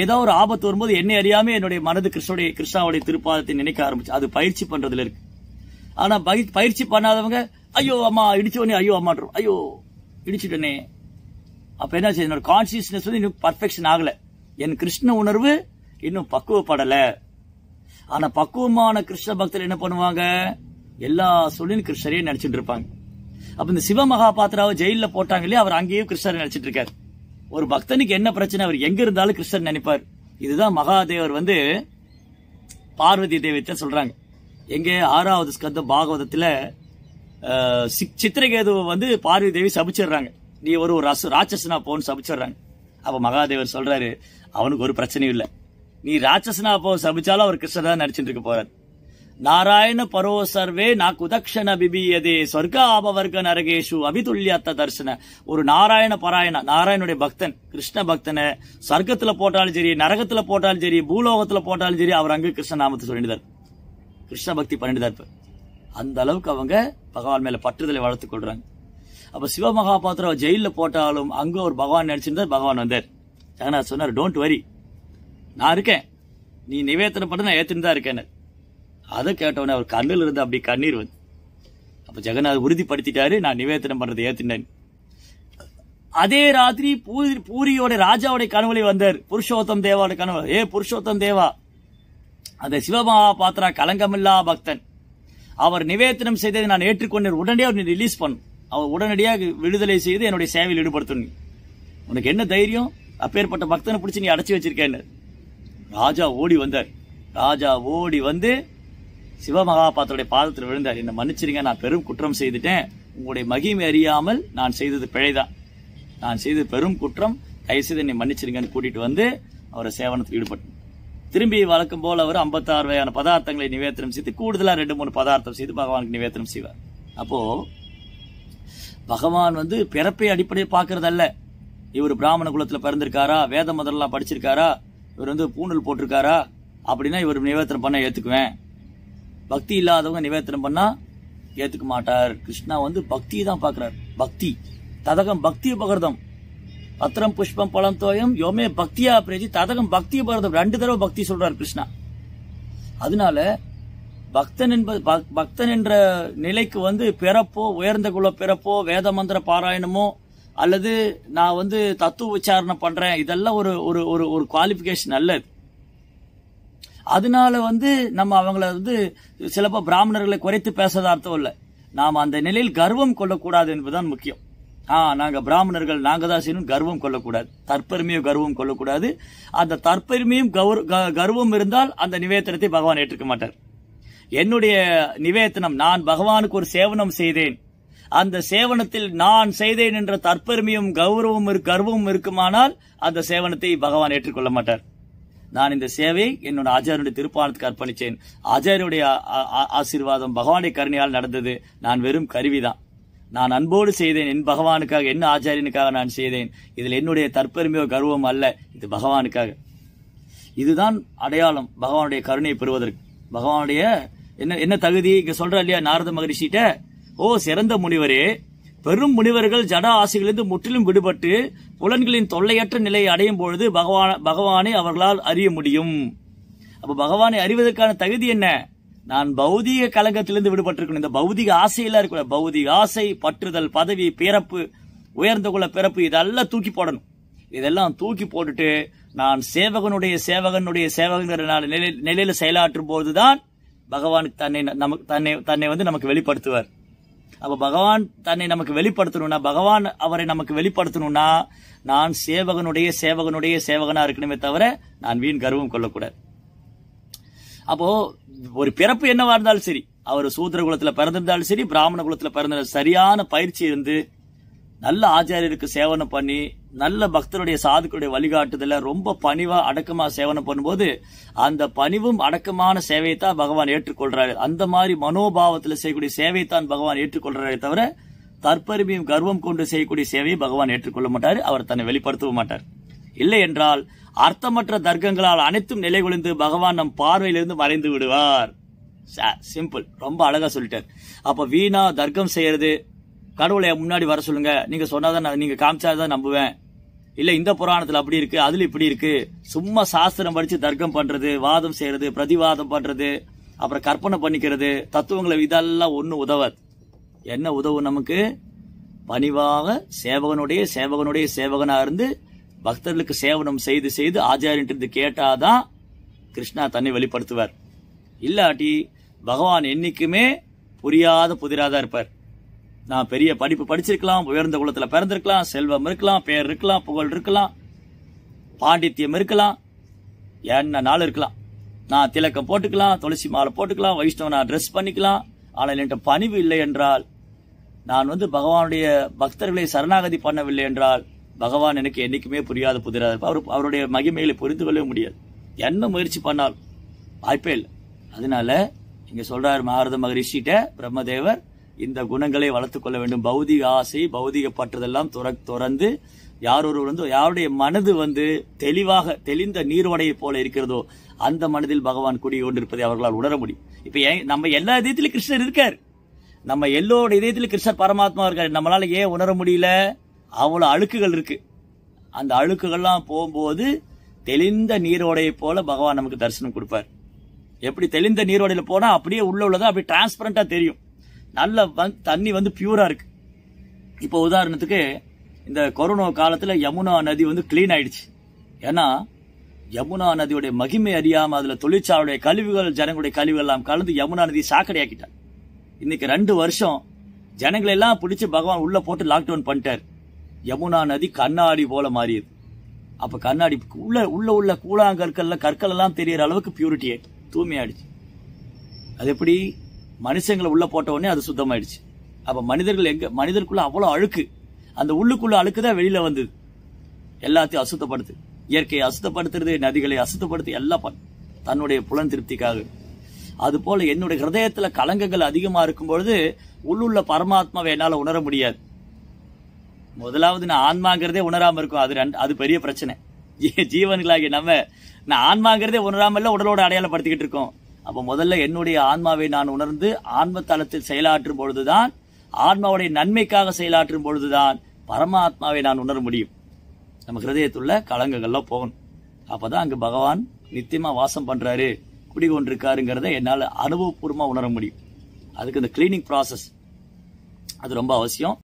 ஏதோ ஒரு ஆபத்து வரும்போது என்னை அறியாம என்னுடைய மனது கிருஷ்ணனுடைய கிருஷ்ணாவுடைய திருப்பாதத்தை நினைக்க ஆரம்பிச்சு அது பயிற்சி பண்றதுல இருக்கு ஆனா பயிற்சி பண்ணாதவங்க ஐயோ அம்மா இடிச்சோடனே ஐயோ அம்மான்றோம் ஐயோ இடிச்சுட்டனே அப்ப என்ன என்னோட கான்சியஸ்னஸ் வந்து இன்னும் பர்ஃபெக்ஷன் ஆகல என் கிருஷ்ண உணர்வு இன்னும் பக்குவப்படல ஆனா பக்குவமான கிருஷ்ண பக்தர் என்ன பண்ணுவாங்க எல்லா சொல்லின் கிருஷ்ணரையும் நினைச்சிட்டு இருப்பாங்க அப்ப இந்த சிவ மகாபாத்திராவை ஜெயில போட்டாங்க இல்லையா அவர் அங்கேயும் கிருஷ்ணர் நினைச்சிட்டு இருக்காரு ஒரு பக்தனுக்கு என்ன பிரச்சனை அவர் எங்க இருந்தாலும் கிருஷ்ணர் நினைப்பார் இதுதான் மகாதேவர் வந்து பார்வதி தான் சொல்றாங்க எங்கே ஆறாவது ஸ்கந்த பாகவதத்தில் சித்திரகேதுவை வந்து பார்வதி தேவி சபிச்சிடுறாங்க நீ ஒரு ராசு ராட்சசனா போன்னு சபிச்சிடுறாங்க அப்போ மகாதேவர் சொல்றாரு அவனுக்கு ஒரு பிரச்சனையும் இல்லை நீ ராட்சசனா போ சபிச்சாலும் அவர் கிருஷ்ணதான் நடிச்சுட்டு இருக்க போறாரு நாராயண பரோ சர்வே நான் குதக்ஷண பிபியதே சொர்க்க ஆபவர்க்க நரகேஷு அபிதுல்யத்த தர்சன ஒரு நாராயண பாராயண நாராயணுடைய பக்தன் கிருஷ்ண பக்தனை சொர்க்கத்துல போட்டாலும் சரி நரகத்துல போட்டாலும் சரி பூலோகத்துல போட்டாலும் சரி அவர் அங்கு கிருஷ்ணநாமத்தை நாமத்தை சொல்லிடுதார் கிருஷ்ண பக்தி பண்ணிட்டு தான் அந்த அளவுக்கு அவங்க பகவான் மேல பற்றுதலை வளர்த்து கொள்றாங்க அப்போ மகாபாத்திரம் ஜெயிலில் போட்டாலும் அங்கே ஒரு பகவான் நடிச்சிருந்தார் பகவான் வந்தார் ஜெகநாத் சொன்னார் டோன்ட் வரி நான் இருக்கேன் நீ நிவேத்தனம் பண்ண நான் ஏற்றின்னு தான் இருக்கேன்னு அதை கேட்டவொடனே அவர் கண்ணில் இருந்து அப்படி கண்ணீர் வந்து அப்போ ஜெகநாத் உறுதிப்படுத்திட்டாரு நான் நிவேத்தனம் பண்ணுறது ஏற்றினேன் அதே ராத்திரி பூரி பூரியோட ராஜாவுடைய கனவுளை வந்தார் புருஷோத்தம் தேவாவோட கனவு ஏ புருஷோத்தம் தேவா அந்த சிவமகாபாத்திரா கலங்கமில்லா பக்தன் அவர் நிவேத்தனம் செய்ததை நான் ஏற்றுக்கொண்டேன் உடனே அவர் ரிலீஸ் பண்ணும் அவன் உடனடியாக விடுதலை செய்து என்னுடைய சேவையில் ஈடுபடுத்தணும் உனக்கு என்ன தைரியம் அப்பேற்பட்ட பக்தனை பிடிச்சி நீ அடைச்சி வச்சிருக்கேன்னு ராஜா ஓடி வந்தார் ராஜா ஓடி வந்து சிவமகாபாத்தருடைய பாதத்தில் விழுந்தார் என்னை மன்னிச்சிருங்க நான் பெரும் குற்றம் செய்துட்டேன் உங்களுடைய மகிமை அறியாமல் நான் செய்தது பிழைதான் நான் செய்தது பெரும் குற்றம் தயவுசெய்து என்னை மன்னிச்சிருங்கன்னு கூட்டிட்டு வந்து அவரை சேவனத்தில் ஈடுபட்டு திரும்பி வழக்கம் போல் அவர் ஐம்பத்தாறு வகையான பதார்த்தங்களை நிவேத்தனம் செய்து கூடுதலாக ரெண்டு மூணு பதார்த்தம் செய்து பகவானுக்கு நிவேத்தனம் செய்வார் அப்போது பகவான் வந்து பிறப்பை அடிப்படையை பார்க்கறதல்ல இவர் பிராமண குலத்தில் பிறந்திருக்காரா வேத மதரெல்லாம் படிச்சிருக்காரா இவர் வந்து பூண்டல் போட்டிருக்காரா அப்படின்னா இவர் நிவேத்தனம் பண்ண ஏற்றுக்குவேன் பக்தி இல்லாதவங்க நிவேத்தனம் பண்ணால் ஏற்றுக்க மாட்டார் கிருஷ்ணா வந்து பக்தியை தான் பார்க்குறார் பக்தி ததகம் பக்தி பகிரதம் பத்திரம் புஷ்பம் பழம் தோயம் யோமே பக்தியா பிரேஜி ததகம் பக்தி பகர்தம் ரெண்டு தடவை பக்தி சொல்றார் கிருஷ்ணா அதனால பக்தன் என்பது பக்தன் என்ற நிலைக்கு வந்து பிறப்போ உயர்ந்த குல பிறப்போ வேத மந்திர பாராயணமோ அல்லது நான் வந்து தத்துவ விசாரணை பண்றேன் இதெல்லாம் ஒரு ஒரு ஒரு ஒரு குவாலிஃபிகேஷன் அல்ல அதனால வந்து நம்ம அவங்கள வந்து சிலப்போ பிராமணர்களை குறைத்து பேசுறது அர்த்தம் இல்லை நாம் அந்த நிலையில் கர்வம் கொள்ளக்கூடாது என்பதுதான் முக்கியம் ஆ நாங்கள் பிராமணர்கள் நாங்கள் தான் செய்யணும் கர்வம் கொள்ளக்கூடாது தற்பெருமையும் கர்வம் கொள்ளக்கூடாது அந்த தற்பெருமையும் கௌர கர்வம் இருந்தால் அந்த நிவேதனத்தை பகவான் ஏற்றுக்க மாட்டார் என்னுடைய நிவேதனம் நான் பகவானுக்கு ஒரு சேவனம் செய்தேன் அந்த சேவனத்தில் நான் செய்தேன் என்ற தற்பெருமையும் கௌரவம் கர்வமும் இருக்குமானால் அந்த சேவனத்தை பகவான் ஏற்றுக்கொள்ள மாட்டார் நான் இந்த சேவை என்னோட ஆச்சாரியனுடைய திருப்பாணத்துக்கு அர்ப்பணிச்சேன் ஆச்சாரியனுடைய ஆசீர்வாதம் பகவானுடைய கருணையால் நடந்தது நான் வெறும் கருவிதான் நான் அன்போடு செய்தேன் என் பகவானுக்காக என் ஆச்சாரியனுக்காக நான் செய்தேன் இதில் என்னுடைய தற்பெருமையோ கர்வம் அல்ல இது பகவானுக்காக இதுதான் அடையாளம் பகவானுடைய கருணையை பெறுவதற்கு பகவானுடைய என்ன என்ன தகுதி இங்க சொல்ற இல்லையா நாரத மகரிஷிட்ட ஓ சிறந்த முனிவரே பெரும் முனிவர்கள் ஜட ஆசைகளிலிருந்து முற்றிலும் விடுபட்டு புலன்களின் தொல்லையற்ற நிலையை அடையும் பொழுது பகவான பகவானை அவர்களால் அறிய முடியும் அப்ப பகவானை அறிவதற்கான தகுதி என்ன நான் பௌதிக கழகத்திலிருந்து விடுபட்டிருக்கணும் இந்த பௌதிக ஆசையெல்லாம் இருக்கல பௌதிக ஆசை பற்றுதல் பதவி பிறப்பு உயர்ந்த குல பிறப்பு இதெல்லாம் தூக்கி போடணும் இதெல்லாம் தூக்கி போட்டுட்டு நான் சேவகனுடைய சேவகனுடைய சேவகங்கிற நிலையில செயலாற்றும் போதுதான் பகவானுக்கு தன்னை நமக்கு தன்னை தன்னை வந்து நமக்கு வெளிப்படுத்துவார் அப்போ பகவான் தன்னை நமக்கு வெளிப்படுத்தணும்னா பகவான் அவரை நமக்கு வெளிப்படுத்தணும்னா நான் சேவகனுடைய சேவகனுடைய சேவகனா இருக்கணுமே தவிர நான் வீண் கர்வம் கொள்ளக்கூடாது அப்போ ஒரு பிறப்பு என்னவா இருந்தாலும் சரி அவர் சூத்திர குலத்தில் பிறந்திருந்தாலும் சரி பிராமண குலத்தில் பிறந்த சரியான பயிற்சி இருந்து நல்ல ஆச்சாரியருக்கு சேவனம் பண்ணி நல்ல பக்தருடைய சாதுக்களுடைய வழிகாட்டுதல ரொம்ப பணிவா அடக்கமா சேவனம் பண்ணும்போது அந்த பணிவும் அடக்கமான சேவையை தான் பகவான் ஏற்றுக்கொள்றாரு அந்த மாதிரி மனோபாவத்தில் செய்யக்கூடிய சேவையை தான் பகவான் ஏற்றுக்கொள்றாரே தவிர தற்பெருமையும் கர்வம் கொண்டு செய்யக்கூடிய சேவையை பகவான் ஏற்றுக்கொள்ள மாட்டார் அவர் தன்னை வெளிப்படுத்தவும் மாட்டார் இல்லை என்றால் அர்த்தமற்ற தர்க்கங்களால் அனைத்தும் நிலை குலைந்து பகவான் நம் பார்வையிலிருந்து மறைந்து விடுவார் சிம்பிள் ரொம்ப அழகா சொல்லிட்டார் அப்ப வீணா தர்க்கம் செய்யறது கடவுளை முன்னாடி வர சொல்லுங்க நீங்க சொன்னாதான் நீங்க காமிச்சாதான் நம்புவேன் இல்லை இந்த புராணத்தில் அப்படி இருக்கு அதில் இப்படி இருக்கு சும்மா சாஸ்திரம் படித்து தர்க்கம் பண்ணுறது வாதம் செய்கிறது பிரதிவாதம் பண்ணுறது அப்புறம் கற்பனை பண்ணிக்கிறது தத்துவங்களை இதெல்லாம் ஒன்றும் உதவாது என்ன உதவும் நமக்கு பணிவாக சேவகனுடைய சேவகனுடைய சேவகனாக இருந்து பக்தர்களுக்கு சேவனம் செய்து செய்து ஆச்சாரியன்ட்டு கேட்டாதான் கிருஷ்ணா தன்னை வெளிப்படுத்துவார் இல்லாட்டி பகவான் என்னைக்குமே புரியாத புதிராதான் இருப்பார் நான் பெரிய படிப்பு படிச்சிருக்கலாம் உயர்ந்த குலத்தில் பிறந்திருக்கலாம் செல்வம் இருக்கலாம் பேர் இருக்கலாம் புகழ் இருக்கலாம் பாண்டித்யம் இருக்கலாம் என்ன நாள் இருக்கலாம் நான் திலக்கம் போட்டுக்கலாம் துளசி மாலை போட்டுக்கலாம் வைஷ்ணவ நான் ட்ரெஸ் பண்ணிக்கலாம் ஆனால் என்கிட்ட பணிவு இல்லை என்றால் நான் வந்து பகவானுடைய பக்தர்களை சரணாகதி பண்ணவில்லை என்றால் பகவான் எனக்கு என்றைக்குமே புரியாத புதிராத அவர் அவருடைய மகிமைகளை புரிந்து கொள்ளவே முடியாது என்ன முயற்சி பண்ணால் வாய்ப்பே இல்லை அதனால இங்கே சொல்கிறார் மாரத மகரிஷிகிட்ட பிரம்மதேவர் இந்த குணங்களை வளர்த்துக்கொள்ள வேண்டும் பௌதிக ஆசை பௌதிக துற துறந்து யார் ஒருவர் வந்து யாருடைய மனது வந்து தெளிவாக தெளிந்த நீர்வடையை போல இருக்கிறதோ அந்த மனதில் பகவான் குடிகொண்டிருப்பதை அவர்களால் உணர முடியும் இப்ப நம்ம எல்லா இதயத்திலும் கிருஷ்ணர் இருக்கார் நம்ம எல்லோட இதயத்திலும் கிருஷ்ணர் பரமாத்மா இருக்கார் நம்மளால ஏன் உணர முடியல அவ்வளோ அழுக்குகள் இருக்கு அந்த அழுக்குகள்லாம் போகும்போது தெளிந்த நீரோடையை போல பகவான் நமக்கு தரிசனம் கொடுப்பார் எப்படி தெளிந்த நீரோடையில் போனால் அப்படியே உள்ள உள்ளதா அப்படி டிரான்ஸ்பரண்டா தெரியும் நல்ல தண்ணி வந்து பியூரா இருக்கு இப்போ உதாரணத்துக்கு இந்த கொரோனா காலத்துல யமுனா நதி வந்து கிளீன் ஆயிடுச்சு ஏன்னா யமுனா நதியுடைய மகிமை அறியாம அதுல தொழிற்சாலையுடைய கழிவுகள் ஜனங்களுடைய கழிவுகள் எல்லாம் கலந்து யமுனா நதி சாக்கடையாக்கிட்டார் இன்னைக்கு ரெண்டு வருஷம் ஜனங்களை எல்லாம் பிடிச்சி பகவான் உள்ள போட்டு லாக்டவுன் பண்ணிட்டார் யமுனா நதி கண்ணாடி போல மாறியது அப்ப கண்ணாடி உள்ள உள்ள உள்ள கூழாங்கற்கள்ல கற்கள் எல்லாம் தெரியற அளவுக்கு பியூரிட்டியே தூய்மையாயிடுச்சு அது எப்படி மனுஷங்களை உள்ள போட்ட உடனே அது சுத்தமாயிடுச்சு அப்ப மனிதர்கள் எங்க மனிதருக்குள்ள அவ்வளவு அழுக்கு அந்த உள்ளுக்குள்ள அழுக்கு தான் வெளியில வந்தது எல்லாத்தையும் அசுத்தப்படுத்து இயற்கையை அசுத்தப்படுத்துறது நதிகளை அசுத்தப்படுத்தி எல்லாம் தன்னுடைய புலன் திருப்திக்காக போல என்னுடைய ஹிரதயத்துல கலங்கங்கள் அதிகமா இருக்கும் பொழுது உள்ளுள்ள பரமாத்மாவை என்னால் உணர முடியாது முதலாவது நான் ஆன்மாங்கிறதே உணராம இருக்கும் அது அது பெரிய பிரச்சனை ஜீவன்களாகி நம்ம நான் ஆன்மாங்கிறதே உணராமல்ல உடலோட அடையாளப்படுத்திக்கிட்டு இருக்கோம் அப்போ முதல்ல என்னுடைய ஆன்மாவை நான் உணர்ந்து ஆன்ம தளத்தில் செயலாற்றும் பொழுதுதான் ஆன்மாவுடைய நன்மைக்காக செயலாற்றும் பொழுதுதான் பரமாத்மாவை நான் உணர முடியும் நம்ம ஹிரதயத்துள்ள களங்கங்கள்லாம் போகணும் அப்பதான் அங்கே பகவான் நித்தியமாக வாசம் பண்ணுறாரு குடிகொண்டிருக்காருங்கிறத என்னால் அனுபவபூர்வமாக உணர முடியும் அதுக்கு இந்த கிளீனிங் ப்ராசஸ் அது ரொம்ப அவசியம்